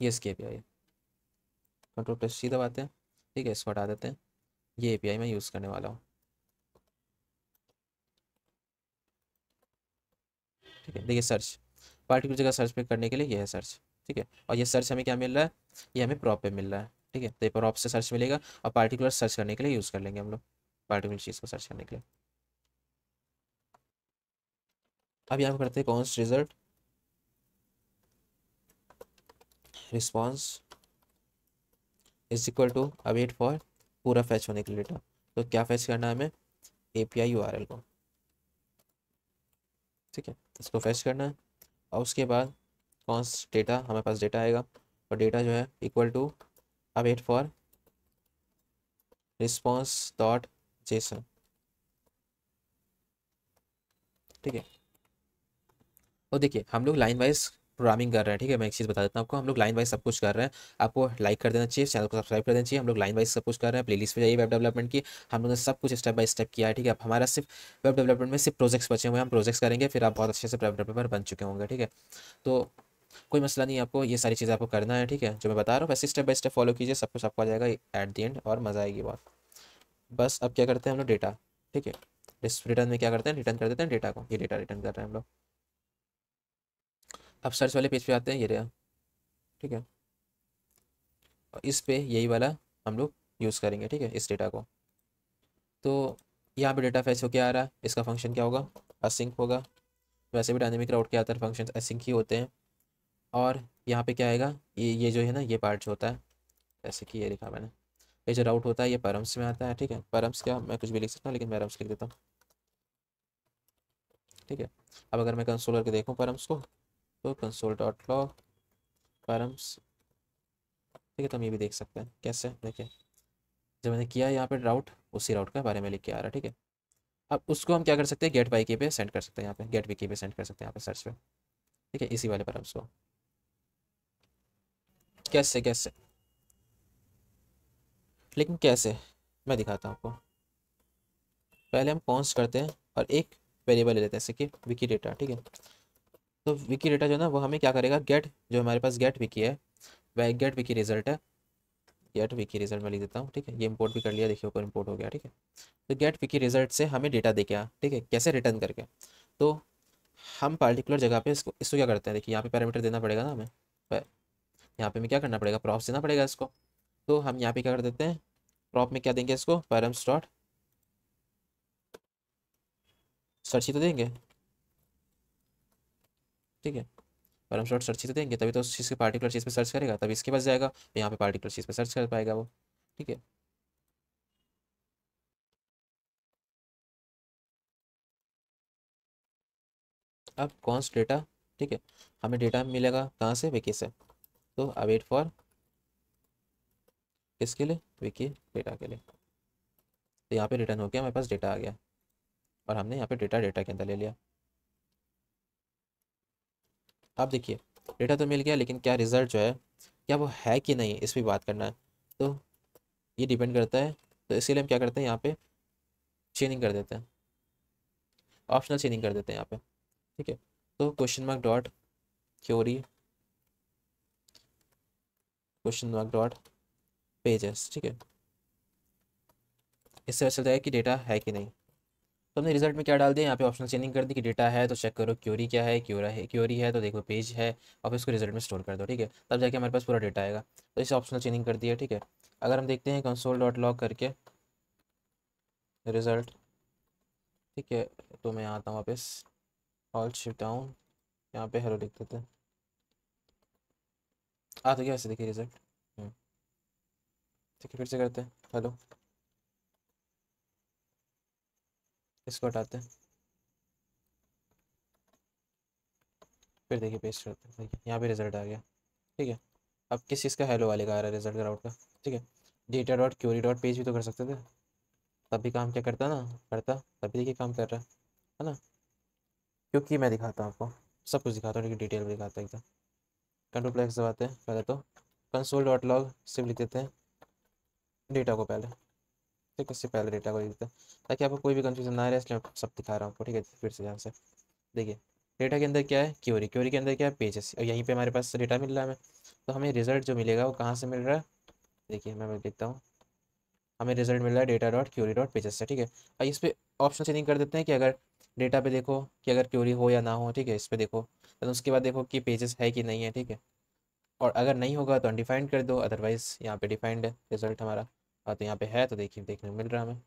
S1: ये इसके भी आई कंट्रोल प्लस सी दबाते हैं ठीक है इसको हटा देते हैं ये एपीआई मैं यूज़ करने वाला हूँ ठीक है देखिए सर्च पार्टिकुलर जगह सर्च पे करने के लिए ये है सर्च ठीक है और ये सर्च हमें क्या मिल रहा है ये हमें प्रॉप पे मिल रहा है ठीक है तो ये प्रॉप से सर्च मिलेगा और पार्टिकुलर सर्च करने के लिए यूज़ कर लेंगे हम लोग पार्टिकुलर चीज़ को सर्च करने के लिए अब यहाँ करते हैं const result response is equal to await for पूरा फैच होने के लिए डेटा तो क्या फैच करना है हमें A P I U R L को ठीक है इसको फैच करना है और उसके बाद कौन सा डेटा हमारे पास डेटा आएगा और डेटा जो है equal to await for response dot JSON ठीक है और देखिए हम लोग लाइन वाइज प्रोग्रामिंग कर रहे हैं ठीक है मैं एक चीज़ बता देता हूँ आपको हम लोग लाइन वाइज सब कुछ कर रहे हैं आपको लाइक कर देना चाहिए चैनल को सब्सक्राइब कर देना चाहिए हम लोग लाइन वाइज सब कुछ कर रहे हैं प्ले लिस्ट पर जाइए वेब डेवलपमेंट की हम लोगों ने सब कुछ स्टेप बाय स्टेप किया है ठीक है अब हमारा सिर्फ वेब डेवलपमेंट में सिर्फ प्रोजेक्ट्स बचे हुए हम प्रोजेक्ट्स करेंगे फिर आप बहुत अच्छे से वेब डेवलपर बन चुके होंगे ठीक है तो कोई मसला नहीं आपको ये सारी चीज़ें आपको करना है ठीक है जो मैं बता रहा हूँ वैसे स्टेप बाय स्टेप फॉलो कीजिए सब कुछ आपको आ जाएगा एट दी एंड और मज़ा आएगी बहुत बस अब क्या करते हैं हम लोग डेटा ठीक है रिटर्न में क्या करते हैं रिटर्न कर देते हैं डेटा को ये डेटा रिटर्न कर रहे हैं हम लोग अब सर्च वाले पेज पे आते हैं ये रहा ठीक है और इस पे यही वाला हम लोग यूज़ करेंगे ठीक है इस डेटा को तो यहाँ पे डेटा हो क्या आ रहा है इसका फंक्शन क्या होगा असिंक होगा वैसे भी डायनेमिक राउट के है फंक्शन असिंक ही होते हैं और यहाँ पे क्या आएगा ये ये जो है ना ये पार्ट जो होता है जैसे कि ये लिखा मैंने ये जो राउट होता है ये परम्स में आता है ठीक है परम्स क्या मैं कुछ भी लिख सकता हूँ लेकिन मैं लिख देता हूँ ठीक है अब अगर मैं कंसोल करके देखूँ परम्स को तो कंसोल डॉट लॉग करम्स ठीक है तो हम ये भी देख सकते हैं कैसे देखिए जब मैंने किया यहाँ पे राउट उसी राउट के बारे में लिख के आ रहा है ठीक है अब उसको हम क्या कर सकते हैं गेट वाई के पे सेंड कर सकते हैं यहाँ पे गेट वी के पे सेंड कर सकते हैं यहाँ पे सर्च पे ठीक है इसी वाले पर उसको कैसे कैसे लेकिन कैसे मैं दिखाता हूँ आपको पहले हम कॉन्स करते हैं और एक वेरिएबल ले लेते हैं जैसे कि विकी डेटा ठीक है तो विकी डेटा जो है ना वो हमें क्या करेगा गेट जो हमारे पास गेट विकी है वह गेट विकी रिजल्ट है गेट विकी रिजल्ट मैं लिख देता हूँ ठीक है ये इंपोर्ट भी कर लिया देखिए ऊपर इंपोर्ट हो गया ठीक है तो गेट विकी रिजल्ट से हमें डेटा दे क्या ठीक है कैसे रिटर्न करके तो हम पार्टिकुलर जगह पे इसको इसको क्या करते हैं देखिए यहाँ पे पैरामीटर देना पड़ेगा ना हमें यहाँ पे हमें क्या करना पड़ेगा प्रॉप्स देना पड़ेगा इसको तो हम यहाँ पे क्या कर देते हैं प्रॉप में क्या देंगे इसको पैरम्स डॉट सर्च ही तो देंगे ठीक है पर हम शॉर्ट सर्च ही तो देंगे तभी तो उस चीज़ के पार्टिकुलर चीज़ पे सर्च करेगा तभी इसके पास जाएगा तो यहाँ पे पार्टिकुलर चीज़ पे सर्च कर पाएगा वो ठीक है अब कौन सा डेटा ठीक है हमें डेटा मिलेगा कहाँ से विकी से तो अवेट फॉर किसके लिए विकी डेटा के लिए तो यहाँ पे रिटर्न हो गया हमारे पास डेटा आ गया और हमने यहाँ पे डेटा डेटा के अंदर ले लिया अब देखिए डेटा तो मिल गया लेकिन क्या रिज़ल्ट जो है क्या वो है कि नहीं इस पर बात करना है तो ये डिपेंड करता है तो इसीलिए हम क्या करते हैं यहाँ पे चेनिंग कर देते हैं ऑप्शनल चेनिंग कर देते हैं यहाँ पे ठीक है तो question mark dot query question mark dot pages ठीक है इससे पता चलता है कि डेटा है कि नहीं तो हमने रिजल्ट में क्या डाल दिया यहाँ पे ऑप्शन चेंजिंग कर दी कि डेटा है तो चेक करो क्यूरी क्या है क्यूरा है क्यूरी है तो देखो पेज है और फिर इसको रिजल्ट में स्टोर कर दो ठीक है तब जाके हमारे पास पूरा डेटा आएगा तो इसे ऑप्शन चेंजिंग कर दिया ठीक है अगर हम देखते हैं कंसोल डॉट लॉग करके रिजल्ट ठीक है तो मैं आता हूँ वापस ऑल शिफ्ट डाउन यहाँ पे हेलो लिख देते आ तो क्या ऐसे देखिए रिजल्ट ठीक है फिर से करते हैं हेलो इसको हटाते हैं फिर देखिए पेस्ट करते हैं देखिए यहाँ पे रिजल्ट आ गया ठीक है अब किस चीज़ का हेलो वाले का आ रहा है रिजल्ट ग्राउंड का ठीक है data dot query dot page भी तो कर सकते थे तब भी काम क्या करता ना करता तभी देखिए काम कर रहा है ना क्योंकि मैं दिखाता हूँ आपको सब कुछ दिखाता हूँ लेकिन डिटेल में दिखाता एकदम कंट्रोल प्लेक्स दबाते हैं पहले तो कंसोल डॉट लॉग सिर्फ लिख देते हैं डेटा को पहले ठीक उससे पहले डेटा को देता ताकि आपको कोई भी कन्फ्यूजन ना रहे इसलिए मैं सब दिखा रहा हूँ ठीक है फिर से ध्यान से देखिए डेटा के अंदर क्या है क्योरी क्योरी के अंदर क्या है पेजेस और यहीं पे हमारे पास डेटा मिल रहा है हमें तो हमें रिजल्ट जो मिलेगा वो कहाँ से मिल रहा है देखिए मैं देखता हूँ हमें रिजल्ट मिल रहा है data dot query dot pages से ठीक है और इस पर ऑप्शन चेंजिंग कर देते हैं कि अगर डेटा पे देखो कि अगर क्योरी हो या ना हो ठीक है इस पर देखो तो उसके बाद देखो कि पेजेस है कि नहीं है ठीक है और अगर नहीं होगा तो अनडिफाइंड कर दो अदरवाइज़ यहाँ पे डिफाइंड है रिजल्ट हमारा हाँ तो यहाँ पे है तो देखिए देखने को मिल रहा है हमें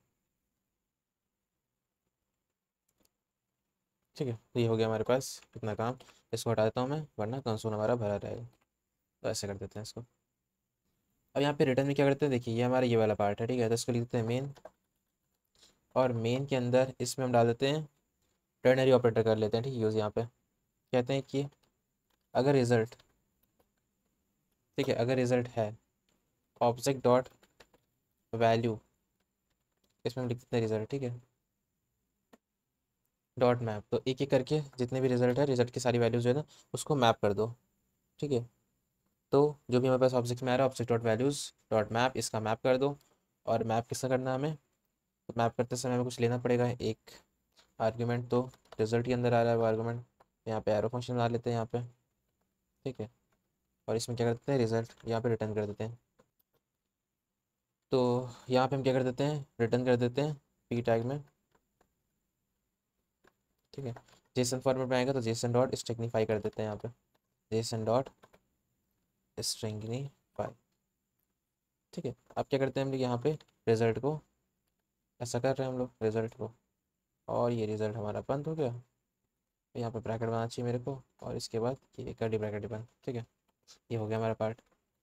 S1: ठीक है तो ये हो गया हमारे पास इतना काम इसको हटा देता हूँ मैं वरना कंसोल हमारा भरा रहेगा तो ऐसे कर देते हैं इसको अब यहाँ पे रिटर्न में क्या करते हैं देखिए ये हमारा ये वाला पार्ट है ठीक है तो इसको लिख देते हैं मेन और मेन के अंदर इसमें हम डाल देते हैं टर्नरी ऑपरेटर कर लेते हैं ठीक है यूज़ यहाँ पे कहते हैं कि अगर रिज़ल्ट ठीक है अगर रिज़ल्ट है ऑब्जेक्ट डॉट वैल्यू इसमें हम लिख देते हैं रिजल्ट ठीक है डॉट मैप तो एक एक करके जितने भी रिजल्ट है रिजल्ट की सारी वैल्यूज़ जो है ना उसको मैप कर दो ठीक है तो जो भी हमारे पास ऑब्जेक्ट में आ रहा है object dot values dot map इसका मैप कर दो और मैप किसका करना है हमें तो मैप करते समय हमें कुछ लेना पड़ेगा एक आर्ग्यूमेंट तो रिजल्ट के अंदर आ रहा है वो आर्ग्यूमेंट यहाँ पे एरो फंक्शन ला लेते हैं यहाँ पे ठीक है और इसमें क्या करते हैं रिजल्ट यहाँ पे रिटर्न कर देते हैं तो यहाँ पे हम क्या कर देते हैं रिटर्न कर देते हैं पी टैग में ठीक है जेसन फॉर्मेट में आएगा तो जेसन डॉट स्ट्रिंगनीफाई कर देते हैं यहाँ पे जेसन डॉट स्ट्रिंगनीफाई ठीक है अब क्या करते हैं हम लोग यहाँ पे रिजल्ट को ऐसा कर रहे हैं हम लोग रिजल्ट को और ये रिजल्ट हमारा बंद हो गया यहाँ पे ब्रैकेट बनाना चाहिए मेरे को और इसके बाद ये कर ब्रैकेट बंद ठीक है ये हो गया हमारा पार्ट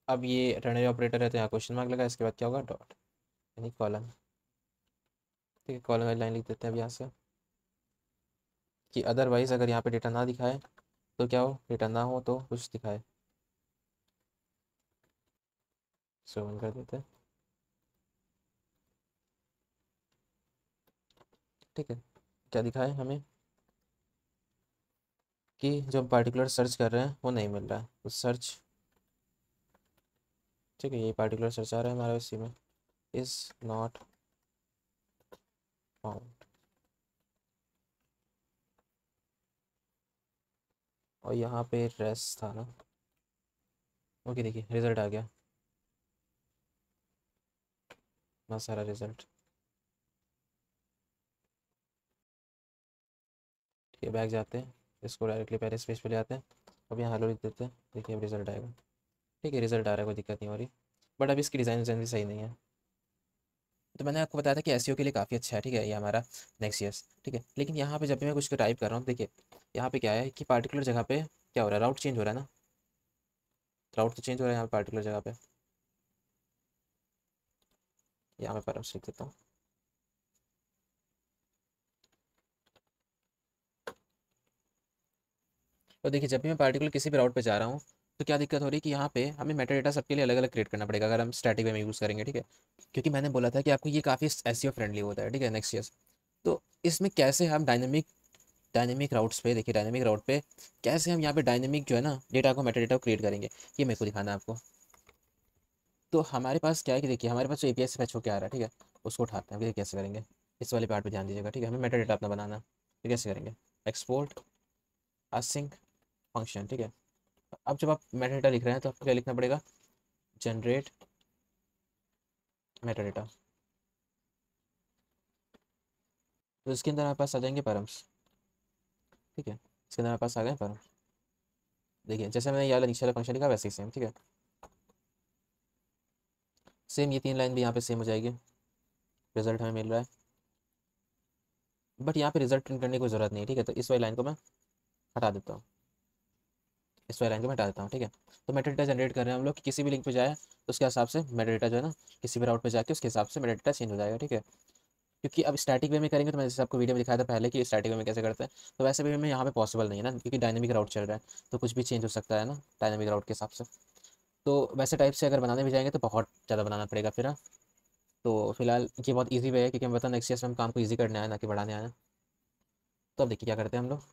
S1: अब ये टर्नरी ऑपरेटर है तो यहाँ क्वेश्चन मार्क लगा इसके बाद क्या होगा डॉट यानी कॉलम ठीक है कॉलम वाली लाइन लिख देते हैं अब यहाँ से कि अदरवाइज़ अगर यहाँ पे डेटा ना दिखाए तो क्या हो डेटा ना हो तो कुछ दिखाए सो ऑन कर देते हैं ठीक है क्या दिखाए हमें कि जो हम पार्टिकुलर सर्च कर रहे हैं वो नहीं मिल रहा है तो सर्च ठीक है यही पार्टिकुलर सर्च आ रहा है हमारे इसी में इज नॉट फाउंड और यहाँ पे रेस था ना ओके देखिए रिजल्ट आ गया ना सारा रिजल्ट ठीक है बैग जाते हैं इसको डायरेक्टली पहले स्पेस पे ले आते हैं अब यहाँ हेलो लिख देते हैं देखिए अब रिजल्ट आएगा ठीक है रिजल्ट आ रहा है कोई दिक्कत नहीं हो रही बट अभी इसकी डिज़ाइन डिज़ाइन भी सही नहीं है तो मैंने आपको बताया था कि एस e के लिए काफ़ी अच्छा है ठीक है ये हमारा नेक्स्ट ईयर्स ठीक है लेकिन यहाँ पे जब भी मैं कुछ टाइप कर रहा हूँ देखिए यहाँ पे क्या है कि पार्टिकुलर जगह पे क्या हो रहा है राउट चेंज हो रहा है ना राउट तो चेंज हो रहा है यहाँ पार्टिकुलर जगह पे यहाँ पर पैरामीटर देता हूँ तो देखिए जब भी मैं पार्टिकुलर किसी भी राउट पे जा रहा हूँ तो क्या दिक्कत हो रही है कि यहाँ पे हमें मेटा डेटा सबके लिए अलग अलग क्रिएट करना पड़ेगा अगर हम स्टैटिक वे में यूज़ करेंगे ठीक है क्योंकि मैंने बोला था कि आपको ये काफ़ी एस फ्रेंडली होता है ठीक है नेक्स्ट ईयर तो इसमें कैसे हम डायनेमिक डायनेमिक राउट्स पे देखिए डायनेमिक राउट पे कैसे हम यहाँ पे डायनेमिक जो है ना डेटा को मेटा डेटा को क्रिएट करेंगे ये मेरे को दिखाना है आपको तो हमारे पास क्या है कि देखिए हमारे पास जो ए पी एस से पैच होकर आ रहा है ठीक है उसको उठाते हैं देखिए कैसे करेंगे इस वाले पार्ट पे ध्यान दीजिएगा ठीक है हमें मेटा डेटा अपना बनाना है तो कैसे करेंगे एक्सपोर्ट असिंक फंक्शन ठीक है अब जब आप मेटाडेटा लिख रहे हैं तो आपको क्या लिखना पड़ेगा जनरेट मेटाडेटा तो इसके अंदर हमारे पास आ जाएंगे पैरम्स ठीक है इसके अंदर हमारे पास आ गए पैरम्स देखिए जैसे मैंने यहाँ नीचे वाला फंक्शन लिखा वैसे ही सेम ठीक है सेम ये तीन लाइन भी यहाँ पे सेम हो जाएगी रिजल्ट हमें मिल रहा है बट यहाँ पे रिजल्ट प्रिंट करने की जरूरत नहीं ठीक है तो इस वाली लाइन को मैं हटा देता हूँ इस वाले लाइन को हटा देता हूँ ठीक है तो मेटा डेटा जनरेट कर रहे हैं हम लोग कि किसी भी लिंक पे जाए तो उसके हिसाब से मेटा डेटा जो है ना किसी भी राउट पे जाके उसके हिसाब से मेटा डेटा चेंज हो जाएगा ठीक है क्योंकि अब स्टैटिक वे में करेंगे तो मैंने जैसे आपको वीडियो में दिखाया था पहले कि स्टैटिक वे में कैसे करते हैं तो वैसे भी में यहाँ पे पॉसिबल नहीं है ना क्योंकि डायनेमिक राउट चल रहा है तो कुछ भी चेंज हो सकता है ना डायनेमिक राउट के हिसाब से तो वैसे टाइप से अगर बनाने भी जाएंगे तो बहुत ज़्यादा बनाना पड़ेगा फिर हाँ। तो फिलहाल ये बहुत ईजी वे है क्योंकि हम बताना नेक्स्ट ईयर से हम काम को ईजी करने आए ना कि बढ़ाने आए तो अब देखिए क्या करते हैं हम लोग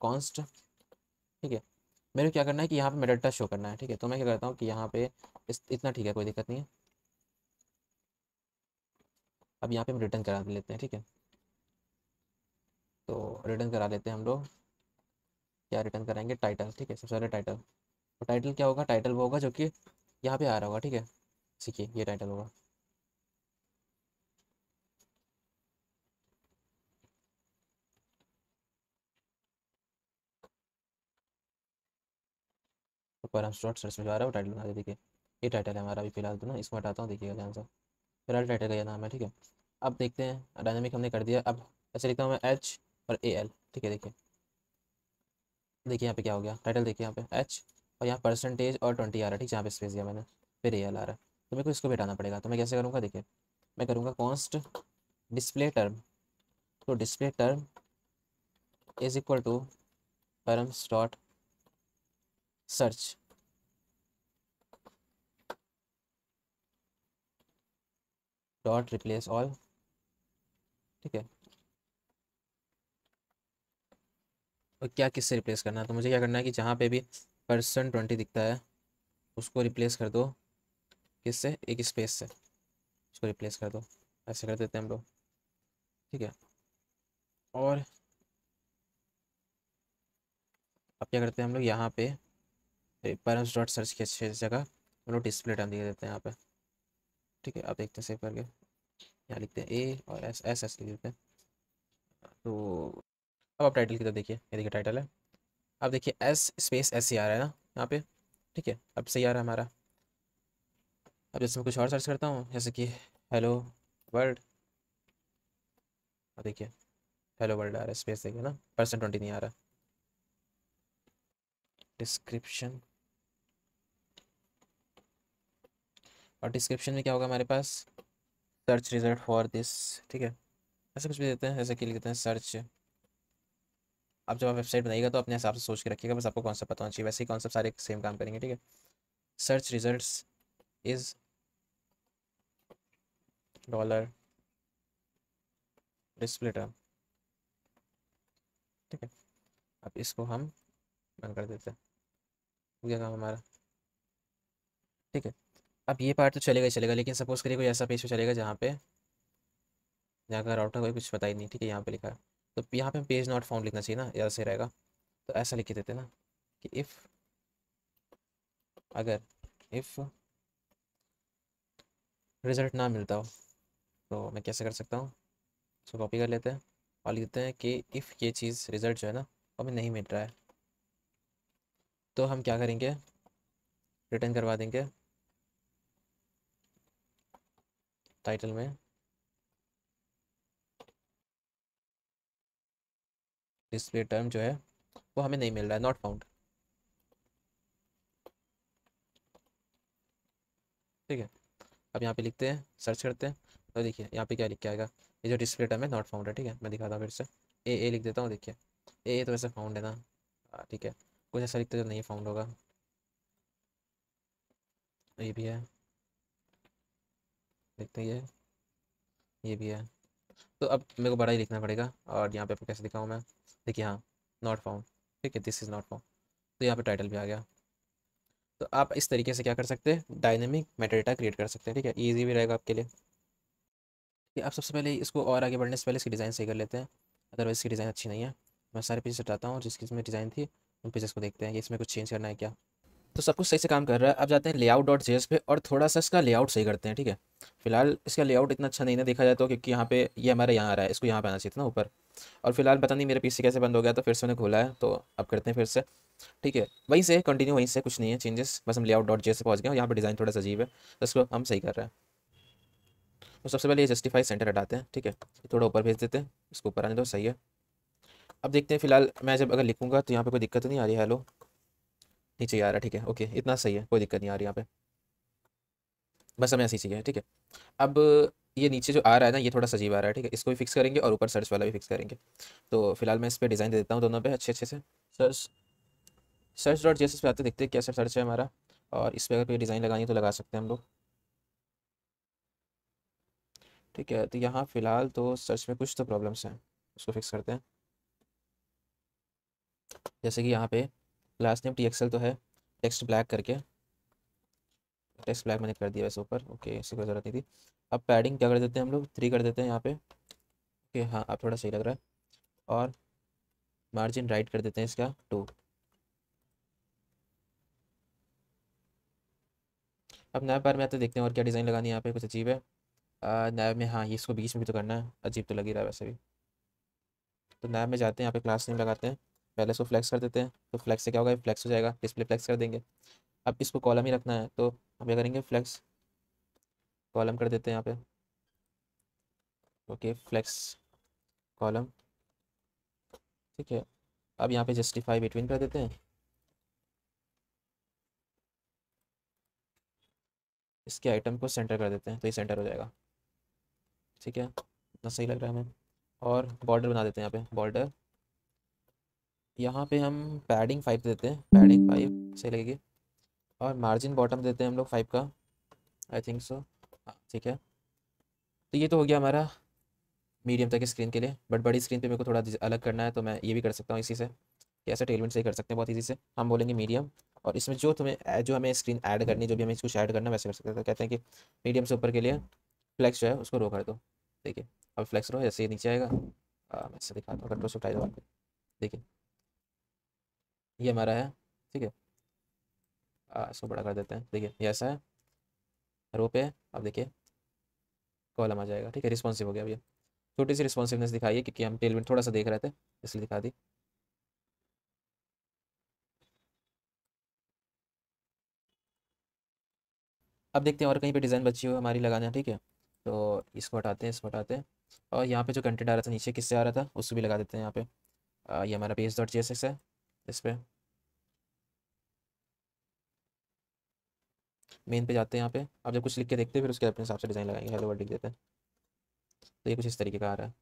S1: कॉन्स्ट ठीक है मेरे को क्या करना है कि यहाँ पे मेरा टच शो करना है ठीक है तो मैं क्या करता हूँ कि यहाँ पे इतना ठीक है कोई दिक्कत नहीं है अब यहाँ पे हम रिटर्न करा लेते हैं ठीक है तो रिटर्न करा लेते हैं हम लोग क्या रिटर्न कराएंगे टाइटल ठीक है सबसे पहले टाइटल तो टाइटल क्या होगा टाइटल वो होगा जो कि यहाँ पे आ रहा होगा ठीक है सीखिए ये टाइटल होगा हम शॉर्ट सर्च में जा रहा है टाइटल बना देखिए ये टाइटल है हमारा अभी फिलहाल तो ना इसमें हटाता हूँ देखिएगा ध्यान से फिलहाल टाइटल का यह नाम है ठीक है अब देखते हैं डायनेमिक हमने कर दिया अब ऐसे लिखता हूँ मैं एच और ए एल ठीक है देखिए देखिए यहाँ पे क्या हो गया टाइटल देखिए यहाँ पे एच और यहाँ परसेंटेज और ट्वेंटी आ रहा है ठीक है यहाँ पे स्पेस दिया मैंने फिर ए एल आ रहा है तो मेरे को इसको बैठाना पड़ेगा तो मैं कैसे करूँगा देखिए मैं करूँगा कॉन्स्ट डिस्प्ले टर्म तो display term is equal to params dot search dot replace all ठीक है और क्या किससे रिप्लेस करना है तो मुझे क्या करना है कि जहाँ पे भी परसेंट ट्वेंटी दिखता है उसको रिप्लेस कर दो किससे एक स्पेस से उसको रिप्लेस कर दो ऐसे कर देते हैं हम लोग ठीक है और अब क्या करते हैं हम लोग यहाँ पे पेरेंट्स डॉट सर्च की जगह हम लोग डिस्प्ले टाइम दे देते हैं यहाँ पे ठीक है आप देखते हैं सेव करके यहाँ लिखते हैं ए और एस एस एस लिख देते हैं तो अब आप टाइटल की तरफ देखिए ये देखिए टाइटल है अब देखिए एस स्पेस एस ही आ रहा है ना यहाँ पे ठीक है अब सही आ रहा है हमारा अब जैसे मैं कुछ और सर्च करता हूँ जैसे कि हेलो वर्ल्ड देखिए हेलो वर्ल्ड आ रहा है स्पेस देखिए ना परसेंट ट्वेंटी नहीं आ रहा डिस्क्रिप्शन और डिस्क्रिप्शन में क्या होगा हमारे पास सर्च रिजल्ट फॉर दिस ठीक है ऐसा कुछ भी देते हैं ऐसे के लिए देते हैं सर्च आप जब आप वेबसाइट बनाइएगा तो अपने हिसाब से सोच के रखिएगा बस आपको कॉन्सेप्ट पता होना चाहिए वैसे ही कॉन्सेप्ट सारे सेम काम करेंगे ठीक है search result is dollar display term ठीक है अब इसको हम बंद कर देते हैं गया काम हमारा ठीक है अब ये पार्ट तो चलेगा ही चलेगा लेकिन सपोज करिए कोई ऐसा पेज पे चलेगा जहाँ पे जहाँ का राउटर कोई कुछ पता ही नहीं ठीक है यहाँ पे लिखा है तो यहाँ पे हम पेज नॉट फाउंड लिखना चाहिए ना ज़्यादा सही रहेगा तो ऐसा लिख देते ना कि इफ़ अगर इफ़ रिज़ल्ट ना मिलता हो तो मैं कैसे कर सकता हूँ इसको कॉपी कर लेते हैं और लिख देते हैं कि इफ़ ये चीज़ रिज़ल्ट जो है ना हमें नहीं मिल रहा है तो हम क्या करेंगे रिटर्न करवा देंगे टाइटल में डिस्प्ले टर्म जो है वो हमें नहीं मिल रहा है नॉट फाउंड ठीक है अब यहाँ पे लिखते हैं सर्च करते हैं तो देखिए यहाँ पे क्या लिख के आएगा ये जो डिस्प्ले टर्म है नॉट फाउंड है ठीक है मैं दिखाता हूँ फिर से ए ए लिख देता हूँ देखिए ए ए तो वैसे फाउंड है ना ठीक है कुछ ऐसा लिखते जो नहीं फाउंड होगा ये भी है देखते हैं ये ये भी है तो अब मेरे को बड़ा ही लिखना पड़ेगा और यहाँ पे आपको कैसे दिखाऊँ मैं देखिए हाँ नॉट फाउंड ठीक है दिस इज़ नॉट फाउंड तो यहाँ पे टाइटल भी आ गया तो आप इस तरीके से क्या कर सकते हैं डायनेमिक मेटाडेटा क्रिएट कर सकते हैं ठीक है ईजी भी रहेगा आपके लिए कि आप सबसे पहले इसको और आगे बढ़ने से पहले इसकी डिज़ाइन सही कर लेते हैं अदरवाइज़ इसकी डिज़ाइन अच्छी नहीं है मैं सारे पीसेस हटाता हूँ जिसकी इसमें डिज़ाइन थी उन पीछे को देखते हैं कि इसमें कुछ चेंज करना है क्या तो सब कुछ सही से काम कर रहा है अब जाते हैं लेआउट डॉट जे पे और थोड़ा सा इसका लेआउट सही करते हैं ठीक है फिलहाल इसका लेआउट इतना अच्छा नहीं ना देखा जाए तो क्योंकि यहाँ पे ये यह हमारा यहाँ आ रहा है इसको यहाँ पे आना चाहिए ना ऊपर और फिलहाल पता नहीं मेरा पीसी कैसे बंद हो गया तो फिर से उन्हें खोला है तो अब करते हैं फिर से ठीक है वहीं से कंटिन्यू वहीं से कुछ नहीं है चेंजेस बस हम लेआउट डॉट जे से पहुँच गए यहाँ पर डिज़ाइन थोड़ा सजीव है तो इसको हम सही कर रहे हैं तो सबसे पहले ये जस्टिफाई सेंटर हटाते हैं ठीक है थोड़ा ऊपर भेज देते हैं इसको ऊपर आने दो सही है अब देखते हैं फिलहाल मैं जब अगर लिखूँगा तो यहाँ पर कोई दिक्कत तो नहीं आ रही है हेलो नीचे आ रहा है ठीक है ओके इतना सही है कोई दिक्कत नहीं आ रही यहाँ पे बस हमें ऐसी चाहिए ठीक है अब ये नीचे जो आ रहा है ना ये थोड़ा सजीव आ रहा है ठीक है इसको भी फिक्स करेंगे और ऊपर सर्च वाला भी फिक्स करेंगे तो फिलहाल मैं इस पर डिज़ाइन दे देता हूँ दोनों पे अच्छे अच्छे से सर्च सर्च डॉट जैसे इस पर आते देखते हैं कैसा सर्च है हमारा और इस पर अगर कोई डिज़ाइन लगानी है तो लगा सकते हैं हम लोग ठीक है तो यहाँ फिलहाल तो सर्च में कुछ तो प्रॉब्लम्स हैं उसको फिक्स करते हैं जैसे कि यहाँ पे लास्ट नेम टी एक्सल तो है टेक्स्ट ब्लैक करके टेक्स्ट ब्लैक मैंने कर दिया वैसे ऊपर ओके इसी कोई ज़रूरत नहीं थी अब पैडिंग क्या कर देते हैं हम लोग थ्री कर देते हैं यहाँ पे ओके हाँ अब थोड़ा सही लग रहा है और मार्जिन राइट कर देते हैं इसका टू अब नैब पैर में आते देखते हैं और क्या डिज़ाइन लगानी है यहाँ पे कुछ अजीब है नैब में हाँ ये इसको बीच में भी तो करना है अजीब तो लग ही रहा है वैसे भी तो नैब में जाते हैं यहाँ पे क्लास नेम लगाते हैं पहले इसको फ्लैक्स कर देते हैं तो फ्लैक्स से क्या होगा फ्लैक्स हो जाएगा डिस्प्ले फ्लैक्स कर देंगे अब इसको कॉलम ही रखना है तो हम क्या करेंगे फ्लैक्स कॉलम कर देते हैं यहाँ पे ओके फ्लैक्स कॉलम ठीक है अब यहाँ पे जस्टिफाई बिटवीन कर देते हैं इसके आइटम को सेंटर कर देते हैं तो ये सेंटर हो जाएगा ठीक है इतना सही लग रहा है हमें और बॉर्डर बना देते हैं यहाँ पे बॉर्डर यहाँ पे हम पैडिंग फाइव देते हैं पैडिंग फाइव से लेके और मार्जिन बॉटम देते हैं हम लोग फाइव का आई थिंक सो ठीक है तो ये तो हो गया हमारा मीडियम तक स्क्रीन के लिए बट बड़ी स्क्रीन पे मेरे को थोड़ा अलग करना है तो मैं ये भी कर सकता हूँ इसी से ऐसा टेलमेंट से कर सकते हैं बहुत ईजी से हम बोलेंगे मीडियम और इसमें जो तुम्हें जो हमें स्क्रीन ऐड करनी जो भी हमें इसको ऐड करना वैसे कर सकते हैं तो कहते हैं कि मीडियम से ऊपर के लिए फ्लैक्स जो है उसको रो कर दो देखिए अब फ्लैक्स रो जैसे ये नीचे आएगा हाँ, मैं दिखाता हूँ कंट्रोल से उठाई देखिए ये हमारा है ठीक है इसको बड़ा कर देते हैं देखिए ये ऐसा है रो पे अब देखिए कॉलम आ जाएगा ठीक है रिस्पॉन्सिव हो गया अब ये छोटी सी रिस्पॉन्सिवनेस दिखाई है क्योंकि हम टेलमेंट थोड़ा सा देख रहे थे इसलिए दिखा दी अब देखते हैं और कहीं पे डिज़ाइन बची हुई हमारी लगाना ठीक है तो इसको हटाते हैं इसको हटाते हैं और यहाँ पे जो कंटेंट आ रहा था नीचे किससे आ रहा था उसको भी लगा देते हैं यहाँ पे ये यह हमारा पेज डॉट जे है पर मेन पे जाते हैं यहाँ पे आप जब कुछ लिख के देखते हैं फिर उसके अपने हिसाब से डिज़ाइन लगाएंगे हेलो वर्ड लिख देते हैं तो ये कुछ इस तरीके का आ रहा है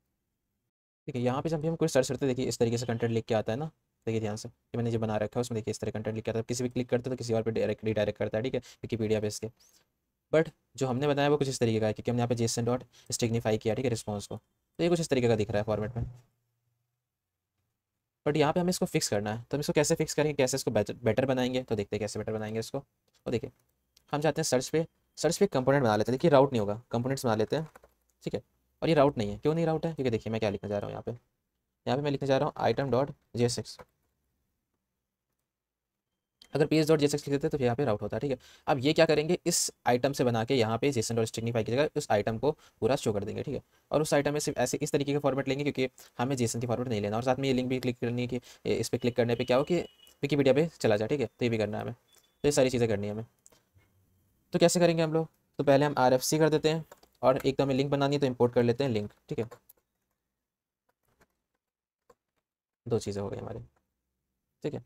S1: ठीक है यहाँ पे जब भी हम कुछ सर्च करते हैं देखिए इस तरीके से कंटेंट लिख के आता है ना देखिए ध्यान से कि मैंने जो बना रखा है उसमें देखिए इस तरह कंटेंट लिख के आता है किसी भी क्लिक करते तो किसी और पर डायरेक्ट रिडायरेक्ट करता है ठीक है विकीपीडिया पे इसके बट जो हमने बनाया वो कुछ इस तरीके का है क्योंकि हमने यहाँ पे जेसन डॉट स्टिग्निफाई किया ठीक है रिस्पॉन्स को तो ये कुछ इस तरीके का दिख रहा है फॉर्मेट में बट यहाँ पे हमें इसको फिक्स करना है तो हम इसको कैसे फिक्स करेंगे कैसे इसको बेटर बनाएंगे तो देखते हैं कैसे बेटर बनाएंगे इसको और देखिए हम चाहते हैं सर्च पे सर्च पे कंपोनेंट बना लेते हैं देखिए राउट नहीं होगा कंपोनेंट्स बना लेते हैं ठीक है और ये राउट नहीं है क्यों नहीं राउट है क्योंकि देखिए मैं क्या लिखने जा रहा हूँ यहाँ पे यहाँ पे मैं लिखने जा रहा हूँ आइटम डॉट जे सिक्स अगर P S dot J X लिख देते तो यहाँ पे राउट होता है ठीक है अब ये क्या करेंगे इस आइटम से बना के यहाँ पे जेसन डॉट स्ट्रिक्निफाई की जगह उस आइटम को पूरा शो कर देंगे ठीक है और उस आइटम में सिर्फ ऐसे इस तरीके का फॉर्मेट लेंगे क्योंकि हमें जेसन की फॉर्मेट नहीं लेना और साथ में ये लिंक भी क्लिक करनी है कि इस पर क्लिक करने पर क्या हो कि विकीपीडिया पर चला जाए ठीक है तो ये भी करना है हमें तो ये सारी चीज़ें करनी है हमें तो कैसे करेंगे हम लोग तो पहले हम आर कर देते हैं और एक तो हमें लिंक बनानी है तो इम्पोर्ट कर लेते हैं लिंक ठीक है दो चीज़ें हो गई हमारी ठीक है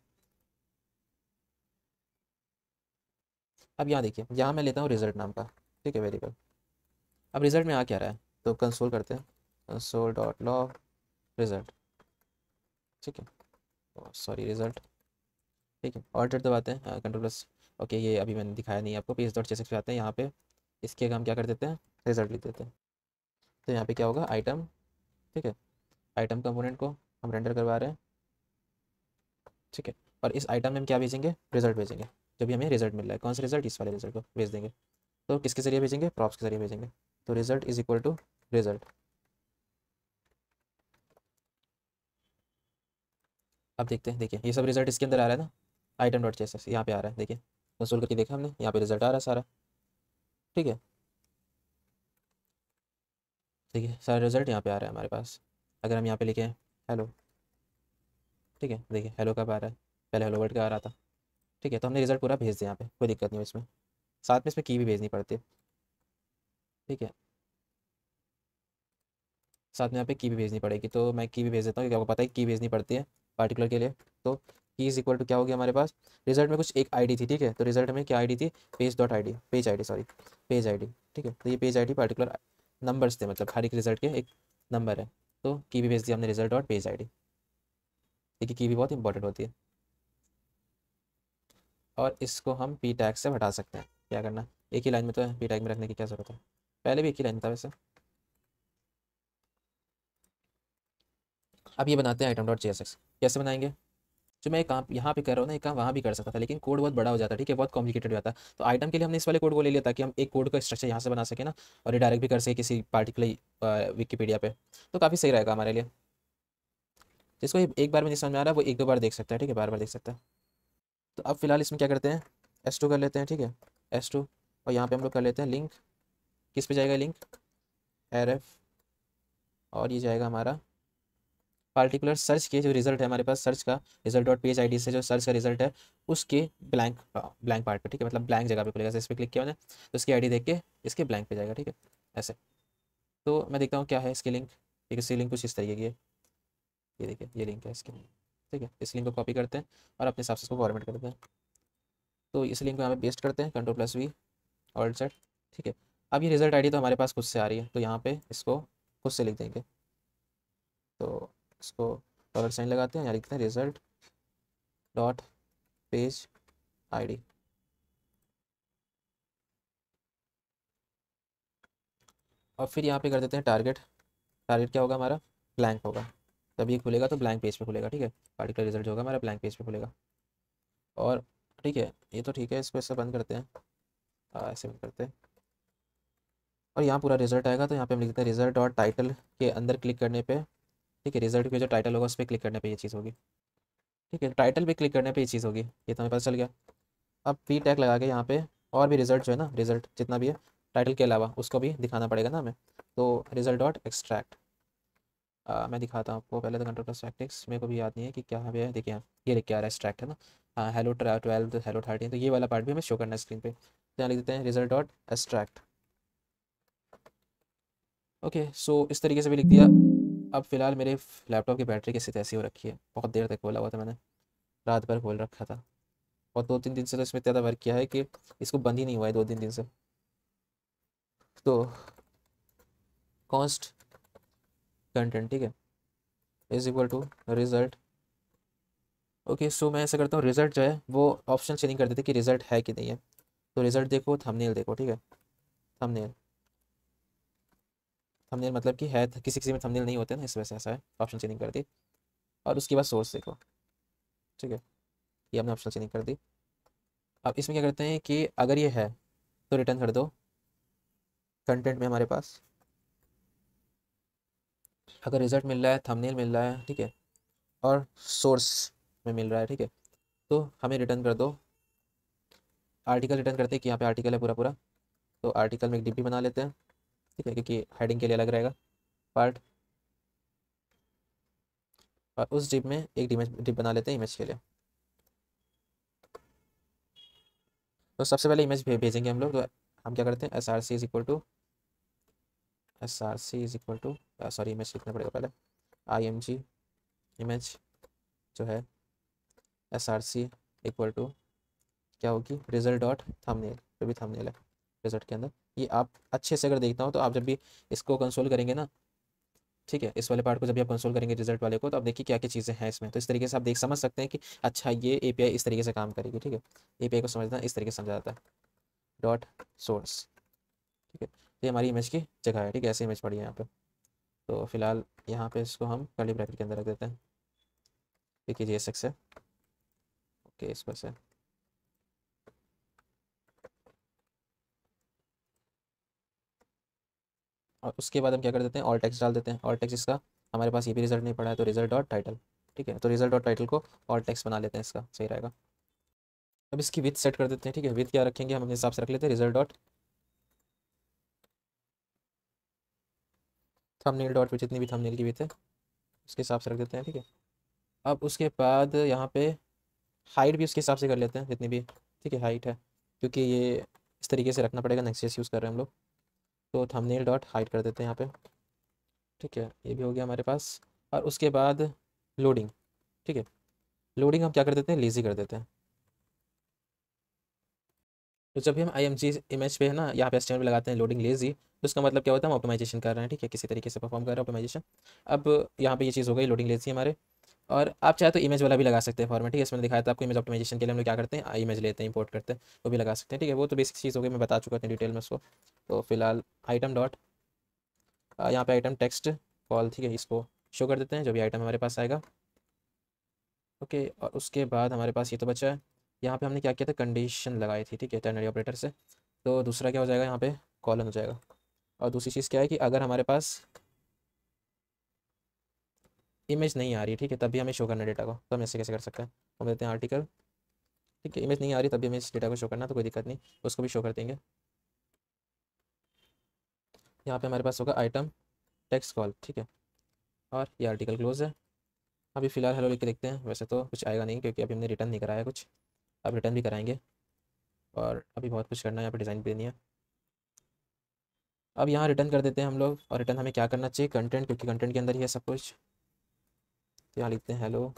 S1: अब यहाँ देखिए यहाँ मैं लेता हूँ रिजल्ट नाम का ठीक है वेरिएबल अब रिजल्ट में आ क्या रहा है तो कंसोल करते हैं कंसोल डॉट लॉ रिजल्ट ठीक है सॉरी oh, रिजल्ट ठीक है ऑल्टर दबाते हैं कंट्रोल प्लस ओके ये अभी मैंने दिखाया नहीं आपको पेज डॉट चेसक पे आते हैं यहाँ पे इसके हम क्या कर देते हैं रिजल्ट लिख देते हैं तो यहाँ पे क्या होगा आइटम ठीक है आइटम कंपोनेंट को हम रेंडर करवा रहे हैं ठीक है और इस आइटम में हम क्या भेजेंगे रिजल्ट भेजेंगे जब हमें रिजल्ट मिल रहा है कौन सा रिजल्ट इस वाले रिजल्ट को भेज देंगे तो किसके जरिए भेजेंगे प्रॉप्स के जरिए भेजेंगे तो result is equal to result अब देखते हैं देखिए ये सब रिजल्ट इसके अंदर आ रहा है ना आइटम डॉट चेस यहाँ पे आ रहा है देखिए कंसोल करके देखा हमने यहाँ पे रिजल्ट आ रहा है सारा ठीक है ठीक है सारा रिजल्ट यहाँ पे आ रहा है हमारे पास अगर हम यहाँ पे लिखे हैं हेलो ठीक है देखिए हेलो कब आ रहा है पहले हेलो वर्ड का आ रहा था ठीक है तो हमने रिजल्ट पूरा भेज दिया यहाँ पे कोई दिक्कत नहीं है इसमें साथ में इसमें की भी भेजनी पड़ती है ठीक है साथ में यहाँ पे की भी भेजनी पड़ेगी तो मैं की भी भेज देता हूँ क्योंकि आपको पता है की भेजनी पड़ती है पार्टिकुलर के लिए तो की इज इक्वल टू क्या होगी हमारे पास रिजल्ट में कुछ एक आई थी ठीक है तो रिजल्ट में क्या आई थी page dot I page I sorry page I ठीक है तो ये पेज आई पार्टिकुलर नंबर्स थे मतलब हर एक रिजल्ट के एक नंबर है तो की भी भेज दिया हमने रिजल्ट डॉट पेज आई देखिए की भी बहुत इंपॉर्टेंट होती है और इसको हम पी टैग से हटा सकते हैं क्या करना एक ही लाइन में तो पी टैग में रखने की क्या ज़रूरत है पहले भी एक ही लाइन था वैसे अब ये बनाते हैं आइटम डॉट एक्स कैसे बनाएंगे जो मैं एक काम यहाँ पे कर रहा हूँ ना एक काम वहाँ भी कर सकता था लेकिन कोड बहुत बड़ा हो जाता है ठीक है बहुत कॉम्प्लिकेटेड हो जाता है तो आइटम के लिए हमने इस वाले कोड को ले लिया ताकि हम एक कोड का स्ट्रक्चर यहाँ से बना सके ना और डायरेक्ट भी कर सके किसी पार्टिकुलर विकीपीडिया पे तो काफ़ी सही रहेगा हमारे लिए जिसको एक बार में समझ में आ रहा है वो एक दो बार देख सकता है ठीक है बार बार देख सकता है तो अब फिलहाल इसमें क्या करते हैं एस टू कर लेते हैं ठीक है एस टू और यहाँ पे हम लोग कर लेते हैं लिंक किस पे जाएगा लिंक एर एफ और ये जाएगा हमारा पार्टिकुलर सर्च के जो रिजल्ट है हमारे पास सर्च का रिजल्ट डॉट एच आई से जो सर्च का रिजल्ट है उसके ब्लैंक ब्लैंक पार्ट पे ठीक है मतलब ब्लैंक जगह पे खुलेगा इस पर क्लिक किया मैंने तो इसकी आईडी देख के इसके ब्लैंक पे जाएगा ठीक है ऐसे तो मैं देखता हूँ क्या है इसकी लिंक ठीक है इसकी लिंक कुछ इस तरीके की है ये देखिए ये लिंक है इसकी ठीक है इस लिंक को कॉपी करते हैं और अपने हिसाब से इसको फॉर्मेट करते हैं तो इस लिंक को यहाँ पे पेस्ट करते हैं control plus V alt set ठीक है अब ये रिजल्ट आईडी तो हमारे पास खुद से आ रही है तो यहाँ पे इसको खुद से लिख देंगे तो इसको डॉलर साइन लगाते हैं यहाँ लिखते हैं रिजल्ट डॉट पेज डी और फिर यहाँ पे कर देते हैं टारगेट टारगेट क्या होगा हमारा ब्लैंक होगा ये खुलेगा तो ब्लैंक पेज पे खुलेगा ठीक है पार्टिकुलर रिजल्ट जो होगा हमारा ब्लैंक पेज पे खुलेगा और ठीक है ये तो ठीक है इसको ऐसे बंद करते हैं आ, हाँ, ऐसे बंद करते हैं और यहाँ पूरा रिजल्ट आएगा तो यहाँ पे हम लिखते हैं रिजल्ट और टाइटल के अंदर क्लिक करने पे ठीक है रिजल्ट के जो टाइटल होगा उस पर क्लिक करने पर ये चीज़ होगी ठीक है टाइटल पर क्लिक करने पर ये चीज़ होगी ये तो हमें पता चल गया अब फी टैग लगा के यहाँ पर और भी रिजल्ट जो है ना रिजल्ट जितना भी है टाइटल के अलावा उसको भी दिखाना पड़ेगा ना हमें तो रिजल्ट डॉट एक्सट्रैक्ट आ, मैं दिखाता हूँ आपको पहले तो कंट्रोल प्लस टैक्टिक्स मेरे को भी याद नहीं है कि क्या है देखिए ये लिख के आ रहा है स्ट्रैक्ट है ना हेलो ट्वेल्व हेलो थर्टीन तो ये वाला पार्ट भी हमें शो करना है स्क्रीन पे तो यहाँ लिख देते हैं result dot extract okay so इस तरीके से भी लिख दिया अब फिलहाल मेरे लैपटॉप की बैटरी कैसी तैसी हो रखी है बहुत देर तक खोला हुआ था मैंने रात भर खोल रखा था और दो तीन दिन से तो इसमें ज़्यादा वर्क किया है कि इसको बंद ही नहीं हुआ है दो तीन दिन से तो कॉन्स्ट कंटेंट ठीक है is equal to result okay so मैं ऐसा करता हूँ रिजल्ट जो है वो ऑप्शन चेंज कर देते कि रिजल्ट है कि नहीं है तो रिजल्ट देखो थंबनेल देखो ठीक है थंबनेल थंबनेल मतलब कि है किसी किसी में थंबनेल नहीं होते ना इस वजह से ऐसा है ऑप्शन चेंजिंग कर दी और उसके बाद सोर्स देखो ठीक है ये हमने ऑप्शन चेंजिंग कर दी अब इसमें क्या करते हैं कि अगर ये है तो रिटर्न कर दो कंटेंट में हमारे पास अगर रिज़ल्ट मिल रहा है थंबनेल मिल रहा है ठीक है और सोर्स में मिल रहा है ठीक है तो हमें रिटर्न कर दो आर्टिकल रिटर्न करते हैं कि यहाँ पे आर्टिकल है पूरा पूरा तो आर्टिकल में एक डी बना लेते हैं ठीक है क्योंकि हेडिंग के लिए अलग रहेगा पार्ट और उस डिप में एक डिमेज डिप बना लेते हैं इमेज के लिए तो सबसे पहले इमेज भेजेंगे हम लोग तो हम क्या करते हैं S R C is equal to S R C is equal to sorry image लिखना पड़ेगा पहले आई एम जी इमेज जो है S R C equal to क्या होगी रिजल्ट डॉट थंबनेल जो भी थंबनेल है रिजल्ट के अंदर ये आप अच्छे से अगर देखता हूँ तो आप जब भी इसको कंसोल करेंगे ना ठीक है इस वाले पार्ट को जब भी आप कंसोल करेंगे रिजल्ट वाले को तो आप देखिए क्या क्या चीज़ें हैं इसमें तो इस तरीके से आप देख समझ सकते हैं कि अच्छा ये आई इस तरीके से काम करेगी ठीक है आई को समझना इस तरीके से समझा जाता है डॉट सोर्स ठीक है ये हमारी इमेज की जगह है ठीक है ऐसी इमेज पड़ी है यहाँ पर तो फिलहाल यहाँ पे इसको हम कड़ी ब्रैकेट के अंदर रख देते हैं देखिए जी एस एक्स है ओके पर से और उसके बाद हम क्या कर देते हैं ऑल टेक्स डाल देते हैं ऑल टेक्स इसका हमारे पास ये भी रिजल्ट नहीं पड़ा है तो रिजल्ट डॉट टाइटल ठीक है तो रिजल्ट डॉट टाइटल को ऑल टेक्स बना लेते हैं इसका सही रहेगा अब इसकी विथ सेट कर देते हैं ठीक है विथ क्या रखेंगे हम अपने हिसाब से रख लेते हैं रिजल्ट डॉट थंबनेल डॉट पर जितनी भी थंबनेल की भी थे उसके हिसाब से रख देते हैं ठीक है अब उसके बाद यहाँ पे हाइट भी उसके हिसाब से कर लेते हैं जितनी भी ठीक है हाइट है क्योंकि ये इस तरीके से रखना पड़ेगा नेक्स्ट यूज़ कर रहे हैं हम लोग तो थंबनेल डॉट हाइट कर देते हैं यहाँ पे ठीक है ये भी हो गया हमारे पास और उसके बाद लोडिंग ठीक है लोडिंग हम क्या कर देते हैं लेज़ी कर देते हैं तो जब भी हम आई एम जी इमेज पे है ना यहाँ पे स्टैंड लगाते हैं लोडिंग लेजी तो उसका मतलब क्या होता है हम ऑप्टिमाइजेशन कर रहे हैं ठीक है किसी तरीके से परफॉर्म कर रहे हैं ऑप्टिमाइजेशन अब यहाँ पे ये चीज़ हो गई लोडिंग लेजी हमारे और आप चाहे तो इमेज वाला भी लगा सकते हैं फॉर्मेट ठीक है इसमें दिखाया था आपको इमेज ऑप्टिमाइजेशन के लिए हम लोग क्या करते हैं इमेज लेते हैं इंपोर्ट करते हैं वो भी लगा सकते हैं ठीक है वो तो बेसिक चीज़ हो गई मैं बता चुका था डिटेल में उसको तो फिलहाल आइटम डॉट यहाँ पे आइटम टेक्स्ट कॉल ठीक है इसको शो कर देते हैं जो भी आइटम हमारे पास आएगा ओके और उसके बाद हमारे पास ये तो बचा है यहाँ पे हमने क्या किया था कंडीशन लगाई थी ठीक है टर्नरी ऑपरेटर से तो दूसरा क्या हो जाएगा यहाँ पे कॉलन हो जाएगा और दूसरी चीज़ क्या है कि अगर हमारे पास इमेज नहीं आ रही ठीक है तब भी हमें शो करना डेटा को तो हम ऐसे कैसे कर सकते हैं हम देते हैं आर्टिकल ठीक है इमेज नहीं आ रही तभी हमें इस डेटा को शो करना तो कोई दिक्कत नहीं उसको भी शो कर देंगे यहाँ पर हमारे पास होगा आइटम टेक्स कॉल ठीक है और ये आर्टिकल क्लोज है अभी फ़िलहाल हेलो लिख के देखते हैं वैसे तो कुछ आएगा नहीं क्योंकि अभी हमने रिटर्न नहीं कराया कुछ अब रिटर्न भी कराएंगे और अभी बहुत कुछ करना है यहाँ पे डिज़ाइन भी देनी है अब यहाँ रिटर्न कर देते हैं हम लोग और रिटर्न हमें क्या करना चाहिए कंटेंट क्योंकि कंटेंट के अंदर ही है सब कुछ तो यहाँ लिखते हैं हेलो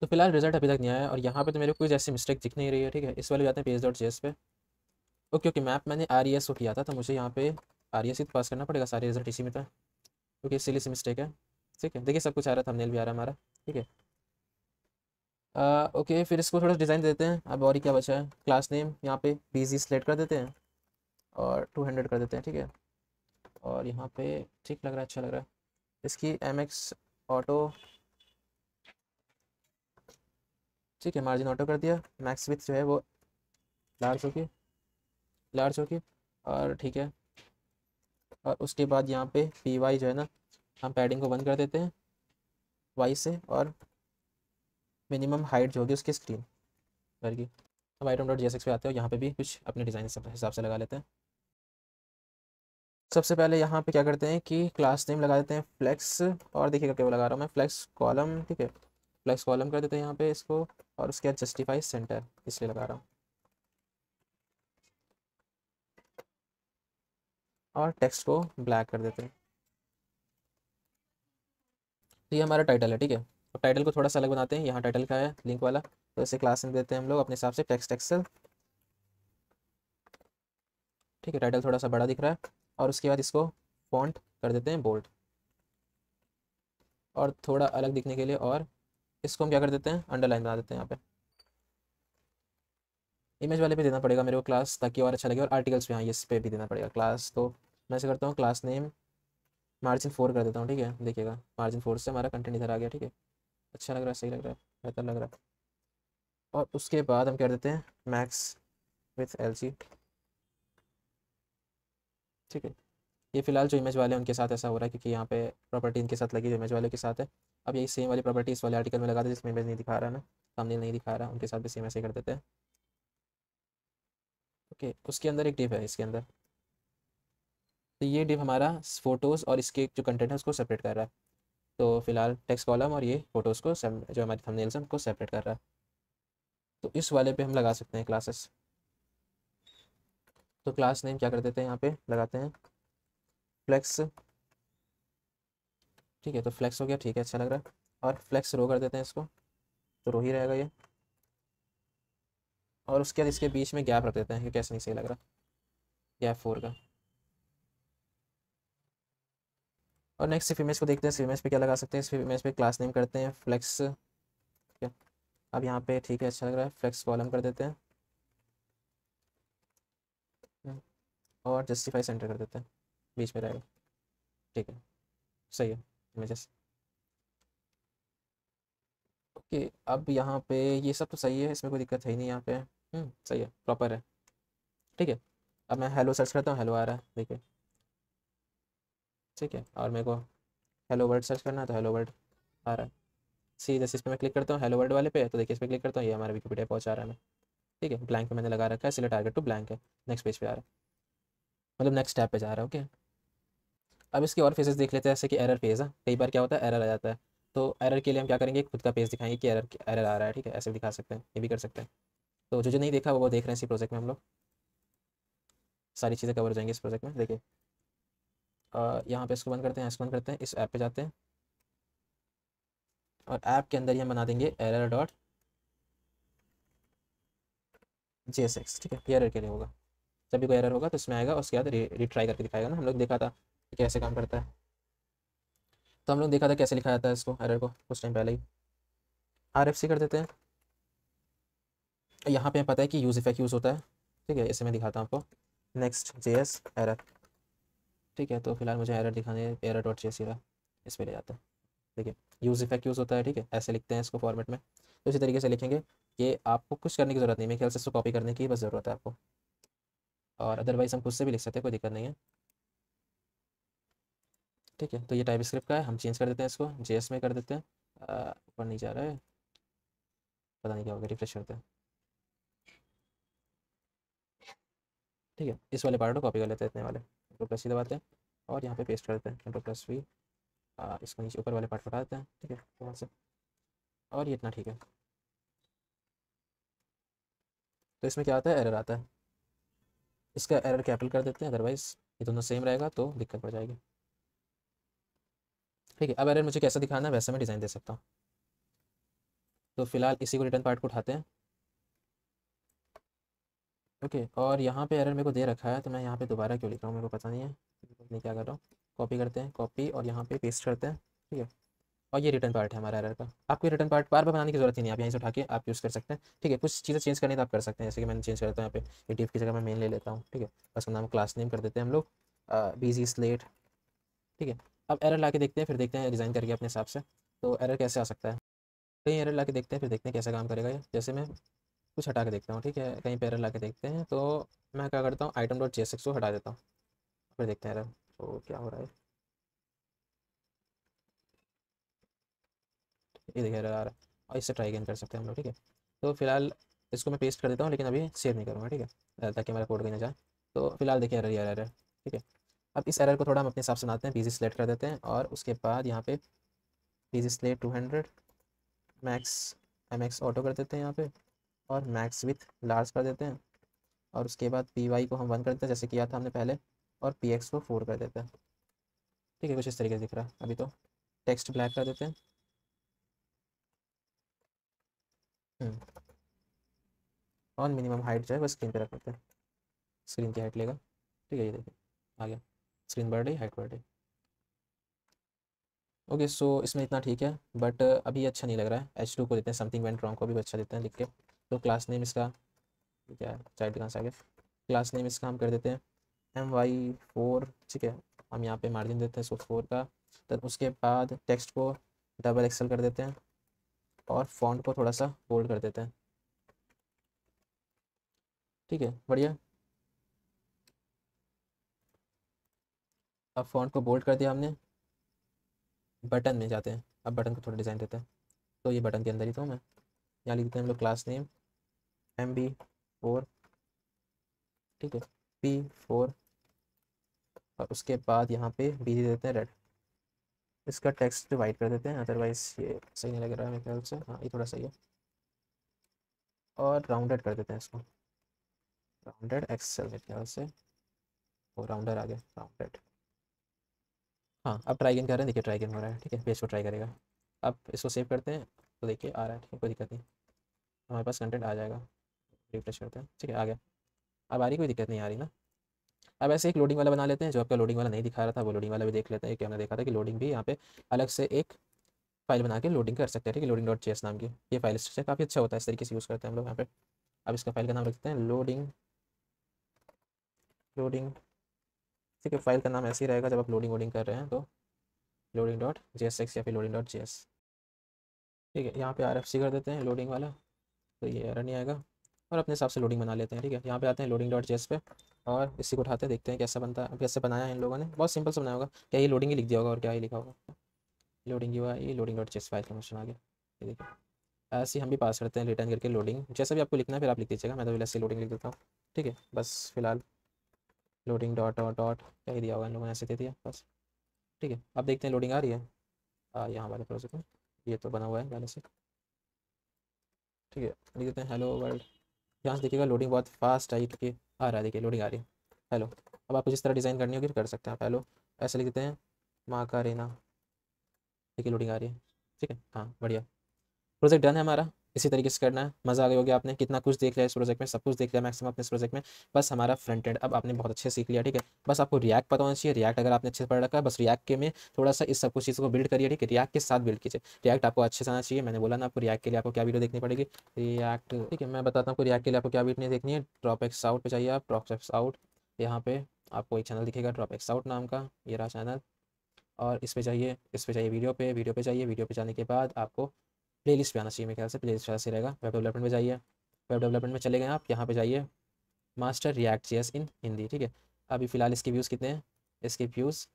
S1: तो फिलहाल रिजल्ट अभी तक नहीं आया और यहाँ पर तो मेरे को ऐसी मिस्टेक दिख नहीं रही है ठीक है इस वाले जाते हैं पेज डॉट एस पे ओके ओके मैप मैंने आर ई e को किया था तो मुझे यहाँ पे आर ई एस ही पास तो करना पड़ेगा सारे रिजल्ट इसी में था क्योंकि इसीलिए से मिस्टेक है ठीक है देखिए सब कुछ आ रहा था हमनेल भी आ रहा हमारा ठीक है आ, ओके फिर इसको थोड़ा डिज़ाइन देते हैं अब और ही क्या बचा है क्लास नेम यहाँ पे बीजी सेलेक्ट कर देते हैं और टू हंड्रेड कर देते हैं ठीक है और यहाँ पे ठीक लग रहा है अच्छा लग रहा है इसकी एम एक्स ऑटो ठीक है मार्जिन ऑटो कर दिया मैक्स विथ जो है वो लार्ज होगी लार्ज होगी और ठीक है और उसके बाद यहाँ पे पी वाई जो है ना हम पैडिंग को बंद कर देते हैं वाई से और मिनिमम हाइट जो होगी उसकी स्क्रीन भरगी हम आइटम डॉट जी पे आते हैं यहाँ पे भी कुछ अपने डिज़ाइन हिसाब से लगा लेते हैं सबसे पहले यहाँ पे क्या करते हैं कि क्लास नेम लगा देते हैं फ्लैक्स और देखिएगा क्या लगा रहा हूँ मैं फ्लैक्स कॉलम ठीक है फ्लैक्स कॉलम कर देते हैं यहाँ पे इसको और उसके बाद जस्टिफाई सेंटर इसलिए लगा रहा हूँ और टेक्स्ट को ब्लैक कर देते हैं तो ये हमारा टाइटल है ठीक है अब टाइटल को थोड़ा सा अलग बनाते हैं यहाँ टाइटल का है लिंक वाला तो इसे क्लास में देते हैं हम लोग अपने हिसाब से टेक्स्ट एक्सेल ठीक है टाइटल थोड़ा सा बड़ा दिख रहा है और उसके बाद इसको फॉन्ट कर देते हैं बोल्ड और थोड़ा अलग दिखने के लिए और इसको हम क्या कर देते हैं अंडरलाइन बना देते हैं यहाँ पे इमेज वाले पे देना पड़ेगा मेरे को क्लास ताकि और अच्छा लगे और आर्टिकल्स पे हाँ इस पे भी देना पड़ेगा क्लास तो मैं ऐसे करता हूँ क्लास नेम मार्जिन फोर कर देता हूँ ठीक है देखिएगा मार्जिन फोर से हमारा कंटेंट इधर आ गया ठीक है अच्छा लग रहा है सही लग रहा है बेहतर लग रहा है और उसके बाद हम कर देते हैं मैक्स विथ एल ठीक है ये फिलहाल जो इमेज वाले हैं उनके साथ ऐसा हो रहा है क्योंकि यहाँ पे प्रॉपर्टी इनके साथ लगी जो इमेज वाले के साथ है अब यही सेम वाली प्रॉपर्टी इस वाले आर्टिकल में लगा दी जिसमें इमेज नहीं दिखा रहा ना सामने नहीं दिखा रहा उनके साथ भी सेम ऐसे कर देते हैं ओके उसके अंदर एक डिप है इसके अंदर तो ये डिप हमारा फोटोज़ और इसके जो कंटेंट है उसको सेपरेट कर रहा है तो फिलहाल टेक्स्ट कॉलम और ये फोटोज़ को जो हमारी थंबनेल से उनको सेपरेट कर रहा है तो इस वाले पे हम लगा सकते हैं क्लासेस तो क्लास नेम क्या कर देते हैं यहाँ पे लगाते हैं फ्लैक्स ठीक है तो फ्लैक्स हो गया ठीक है अच्छा लग रहा है और फ्लैक्स रो कर देते हैं इसको तो रो ही रहेगा ये और उसके बाद इसके बीच में गैप रख देते हैं क्योंकि ऐसा नहीं सही लग रहा गैप फोर का और नेक्स्ट सिर्फ इमेज को देखते हैं सिर्फ इमेज पे क्या लगा सकते हैं सिर्फ इमेज पे क्लास नेम करते हैं फ्लेक्स ठीक है अब यहाँ पे ठीक है अच्छा लग रहा है फ्लेक्स कॉलम कर देते हैं हम्म। और जस्टिफाई सेंटर कर देते हैं बीच में रहेगा ठीक है सही है इमेजेस ओके अब यहाँ पे ये सब तो सही है इसमें कोई दिक्कत है ही नहीं यहाँ पे हम्म। सही है प्रॉपर है ठीक है अब मैं हेलो सर्च करता हूँ हेलो आ रहा है देखिए ठीक है और मेरे को हेलो वर्ड सर्च करना है तो हेलो वर्ड आ रहा है सी जैसे इस पर मैं क्लिक करता हूँ हेलो वर्ड वाले पे तो देखिए इस पर क्लिक करता हूँ ये हमारा विकीपीडिया पहुँचा रहा है मैं ठीक है ब्लैंक पे मैंने लगा रखा है इसलिए टारगेट टू ब्लैंक है नेक्स्ट पेज पे आ रहा है मतलब नेक्स्ट स्टेप पे जा रहा है ओके अब इसके और फेजेस देख लेते हैं जैसे कि एरर फेज है कई बार क्या होता है एरर आ जाता है तो एरर के लिए हम क्या करेंगे खुद का पेज दिखाएंगे कि एरर एरर आ रहा है ठीक है ऐसे दिखा सकते हैं ये भी कर सकते हैं तो जो जो नहीं देखा वो वो देख रहे हैं इसी प्रोजेक्ट में हम लोग सारी चीज़ें कवर हो जाएंगी इस प्रोजेक्ट में देखिए यहाँ पे इसको बंद करते हैं इसको बंद करते हैं इस ऐप पे जाते हैं और ऐप के अंदर ही हम बना देंगे error dot J S X ठीक है एरर के लिए होगा जब भी कोई एरर होगा तो इसमें आएगा उसके बाद रिट्राई करके दिखाएगा ना हम लोग देखा था कि कैसे काम करता है तो हम लोग देखा था कैसे लिखा जाता है इसको एरर को कुछ टाइम पहले ही आर एफ सी कर देते हैं यहाँ पे पता है कि यूज़ इफेक्ट यूज़ होता है ठीक है इसे मैं दिखाता हूँ आपको नेक्स्ट जे एस एरर ठीक है तो फिलहाल मुझे एरर दिखाने एरर डॉट सी का इस पर ले जाते हैं है यूज़ इफेक्ट यूज़ होता है ठीक है ऐसे लिखते हैं इसको फॉर्मेट में तो इसी तरीके से लिखेंगे कि आपको कुछ करने की ज़रूरत नहीं मेरे ख्याल से इसको कॉपी करने की बस ज़रूरत है आपको और अदरवाइज़ हम खुद से भी लिख सकते हैं कोई दिक्कत नहीं है ठीक है तो ये टाइप स्क्रिप्ट का है हम चेंज कर देते हैं इसको जे में कर देते हैं ऊपर नहीं जा रहा है पता नहीं क्या होगा रिफ्रेश करते हैं ठीक है इस वाले पार्ट को कॉपी कर लेते हैं इतने वाले कंट्रोल प्लस सी दबाते हैं और यहाँ पे पेस्ट करते हैं कंट्रोल प्लस वी इसको नीचे ऊपर वाले पार्ट पर देते हैं ठीक है थोड़ा से और ये इतना ठीक है तो इसमें क्या आता है एरर आता है इसका एरर कैपिटल कर देते हैं अदरवाइज़ ये दोनों सेम रहेगा तो दिक्कत पड़ जाएगी ठीक है अब एरर मुझे कैसा दिखाना है वैसे मैं डिज़ाइन दे सकता हूँ तो फिलहाल इसी को रिटर्न पार्ट को उठाते हैं ओके और यहाँ पे एरर मेरे को दे रखा है तो मैं यहाँ पे दोबारा क्यों लिख रहा हूँ मेरे को पता नहीं है मैं क्या कर रहा हूँ कॉपी करते हैं कॉपी और यहाँ पे पेस्ट करते हैं ठीक है और ये रिटर्न पार्ट है हमारा एरर का आपको रिटर्न पार्ट बार बार बनाने की जरूरत ही नहीं आप यहीं से उठा के आप यूज़ कर सकते हैं ठीक है कुछ चीज़ें चेंज करनी तो आप कर सकते हैं जैसे कि मैंने चेंज करता हूँ यहाँ पे ए की जगह मैं मेन ले लेता हूँ ठीक है बस नाम क्लास नेम कर देते हैं हम लोग बीजी स्लेट ठीक है अब एरर ला के देखते हैं फिर देखते हैं डिज़ाइन करके अपने हिसाब से तो एरर कैसे आ सकता है कहीं एरर ला के देखते हैं फिर देखते हैं कैसे काम करेगा ये जैसे मैं कुछ हटा के देखता हूँ ठीक है कहीं पैरल ला के देखते हैं तो मैं क्या करता हूँ आइटम डॉट जे सिक्स को हटा देता हूँ फिर देखते हैं तो क्या हो रहा है ये देखिए यार और इससे ट्राई अगेन कर सकते हैं हम लोग ठीक है तो फिलहाल इसको मैं पेस्ट कर देता हूँ लेकिन अभी सेव नहीं करूँगा ठीक है ताकि हमारा कोड कहीं ना जाए तो फिलहाल देखिए अरे यार एरर ठीक है अब इस एरर को थोड़ा हम अपने हिसाब से बनाते हैं पीजी सिलेक्ट कर देते हैं और उसके बाद यहाँ पे BG slate two hundred max M X auto कर देते हैं यहाँ पे और मैक्स विथ लार्ज कर देते हैं और उसके बाद पी वाई को हम वन कर देते हैं जैसे किया था हमने पहले और पी एक्स को फोर कर देते हैं ठीक है कुछ इस तरीके से दिख रहा है अभी तो टेक्स्ट ब्लैक कर देते हैं हम्म। और मिनिमम हाइट जो है वो स्क्रीन पे रख देते हैं स्क्रीन की हाइट लेगा ठीक है ये देखिए आ गया स्क्रीन बढ़ रही हाइट बढ़ रही ओके सो इसमें इतना ठीक है बट अभी अच्छा नहीं लग रहा है एच टू को देते हैं समथिंग वेंट रॉन्ग को भी अच्छा देते हैं लिख के तो क्लास नेम इसका क्या है चाइल्ड कहाँ से आ गया क्लास नेम इसका हम कर देते हैं एम वाई फोर ठीक है हम यहाँ पे मार्जिन देते हैं सो फोर का तो उसके बाद टेक्स्ट को डबल एक्सल कर देते हैं और फॉन्ट को थोड़ा सा बोल्ड कर देते हैं ठीक है बढ़िया अब फॉन्ट को बोल्ड कर दिया हमने बटन में जाते हैं अब बटन को थोड़ा डिज़ाइन देते हैं तो ये बटन के अंदर ही तो मैं यहाँ लिखते हैं हम लोग class name M B four ठीक है पी फोर और उसके बाद यहाँ पे बी दे देते हैं रेड इसका टेक्स्ट डिवाइड कर देते हैं अदरवाइज ये सही नहीं लग रहा है मेरे ख्याल से हाँ ये थोड़ा सही है और राउंडेड कर देते हैं इसको राउंडेड एक्सेल मेरे ख्याल से और राउंडर आ गया राउंडेड हाँ अब ट्राई गेन कर रहे हैं देखिए ट्राई गेन हो रहा है ठीक है पेज को ट्राई करेगा अब इसको सेव करते हैं तो देखिए आ रहा है ठीक कोई दिक्कत नहीं हमारे पास कंटेंट आ जाएगा रिफ्रेश करते हैं ठीक है आ गया अब आ रही कोई दिक्कत नहीं आ रही ना अब ऐसे एक लोडिंग वाला बना लेते हैं जो आपका लोडिंग वाला नहीं दिखा रहा था वो लोडिंग वाला भी देख लेते हैं कि हमने देखा था कि लोडिंग भी यहाँ पे अलग से एक फाइल बना के लोडिंग कर सकते हैं ठीक है लोडिंग डॉट चेस नाम की ये फाइल स्ट्रक्चर काफ़ी अच्छा होता है इस तरीके से यूज़ करते हैं हम लोग यहाँ पे अब इसका फाइल का नाम रखते हैं लोडिंग लोडिंग ठीक है फाइल का नाम ऐसे ही रहेगा जब आप लोडिंग वोडिंग कर रहे हैं तो लोडिंग डॉट जे या फिर लोडिंग डॉट जे ठीक है यहाँ पे आर कर देते हैं लोडिंग वाला तो ये एरर नहीं आएगा और अपने हिसाब से लोडिंग बना लेते हैं ठीक है यहाँ पे आते हैं लोडिंग डॉट जेस पे और इसी को उठाते हैं देखते हैं कैसा बनता है कैसे बनाया है इन लोगों ने बहुत सिंपल से बनाया होगा क्या ये लोडिंग ही लिख दिया होगा और क्या ही लिखा होगा लोडिंग ही हुआ ये लोडिंग डॉट चेस फाइल का मशन आ गया ये देखिए ऐसे हम भी पास करते हैं रिटर्न करके लोडिंग जैसा भी आपको लिखना है फिर आप लिख दीजिएगा मैं तो ऐसे लोडिंग लिख देता हूँ ठीक है बस फिलहाल लोडिंग डॉट और डॉट क्या ही दिया होगा इन लोगों ने ऐसे दे दिया बस ठीक है अब देखते हैं लोडिंग आ रही है यहाँ वाले प्रोजेक्ट में ये तो बना हुआ है पहले से ठीक है लिख देते हैं हेलो वर्ल्ड यहाँ से देखिएगा लोडिंग बहुत फास्ट आई क्योंकि आ रहा है देखिए लोडिंग आ रही है हेलो अब आपको जिस तरह डिज़ाइन करनी होगी कर सकते हैं आप हेलो ऐसे लिख देते हैं माँ का रेना देखिए लोडिंग आ रही है ठीक है हाँ बढ़िया प्रोजेक्ट डन है हमारा इसी तरीके से करना है मज़ा आ गया होगा आपने कितना कुछ देख लिया इस प्रोजेक्ट में सब कुछ देख लिया मैक्सिमम अपने इस प्रोजेक्ट में बस हमारा फ्रंट एंड अब आपने बहुत अच्छे सीख लिया ठीक है बस आपको रियक्ट पता होना चाहिए रियक्ट अगर आपने अच्छे से पढ़ रखा है बस रियक्ट के में थोड़ा सा इस सब कुछ चीज़ को बिल्ड करिए ठीक है रियक्ट के साथ बिल्ड कीजिए रियक्ट आपको अच्छे से आना चाहिए मैंने बोला ना आपको रियक्ट के लिए आपको क्या वीडियो देखनी पड़ेगी रियक्ट ठीक है मैं बताता हूँ आपको रियक्ट के लिए आपको क्या वीडियो देखनी है ड्रॉप एक्स आउट पर जाइए आप ड्रॉप एक्स आउट यहाँ पे आपको एक चैनल दिखेगा ड्रॉप एक्स आउट नाम का ये रहा चैनल और इस पर जाइए इस पर जाइए वीडियो पे वीडियो पे जाइए वीडियो पे जाने के बाद आपको प्ले लिस्ट पर आना चाहिए मेरे ख्याल से प्ले लिस्ट पर रहेगा वेब डेवलपमेंट में जाइए वेब डेवलपमेंट में चले गए आप यहाँ पे जाइए master react J in Hindi ठीक है अभी फ़िलहाल इसके व्यूज़ कितने हैं इसके व्यूज़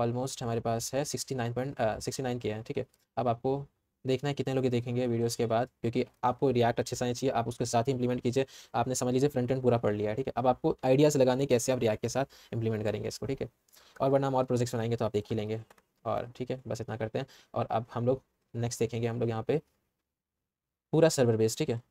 S1: ऑलमोस्ट हमारे पास है sixty nine point sixty nine के हैं ठीक है अब आपको देखना है कितने लोग देखेंगे वीडियोस के बाद क्योंकि आपको रिएक्ट अच्छे से आना चाहिए आप उसके साथ ही इंप्लीमेंट कीजिए आपने समझ लीजिए फ्रंट एंड पूरा पढ़ लिया है ठीक है अब आपको आइडियाज़ लगाने कैसे आप रिएक्ट के साथ इंप्लीमेंट करेंगे इसको ठीक है और वरना हम और प्रोजेक्ट्स बनाएंगे तो आप देख ही लेंगे और ठीक है बस इतना करते हैं और अब हम लोग नेक्स्ट देखेंगे हम लोग यहाँ पे पूरा सर्वर बेस ठीक है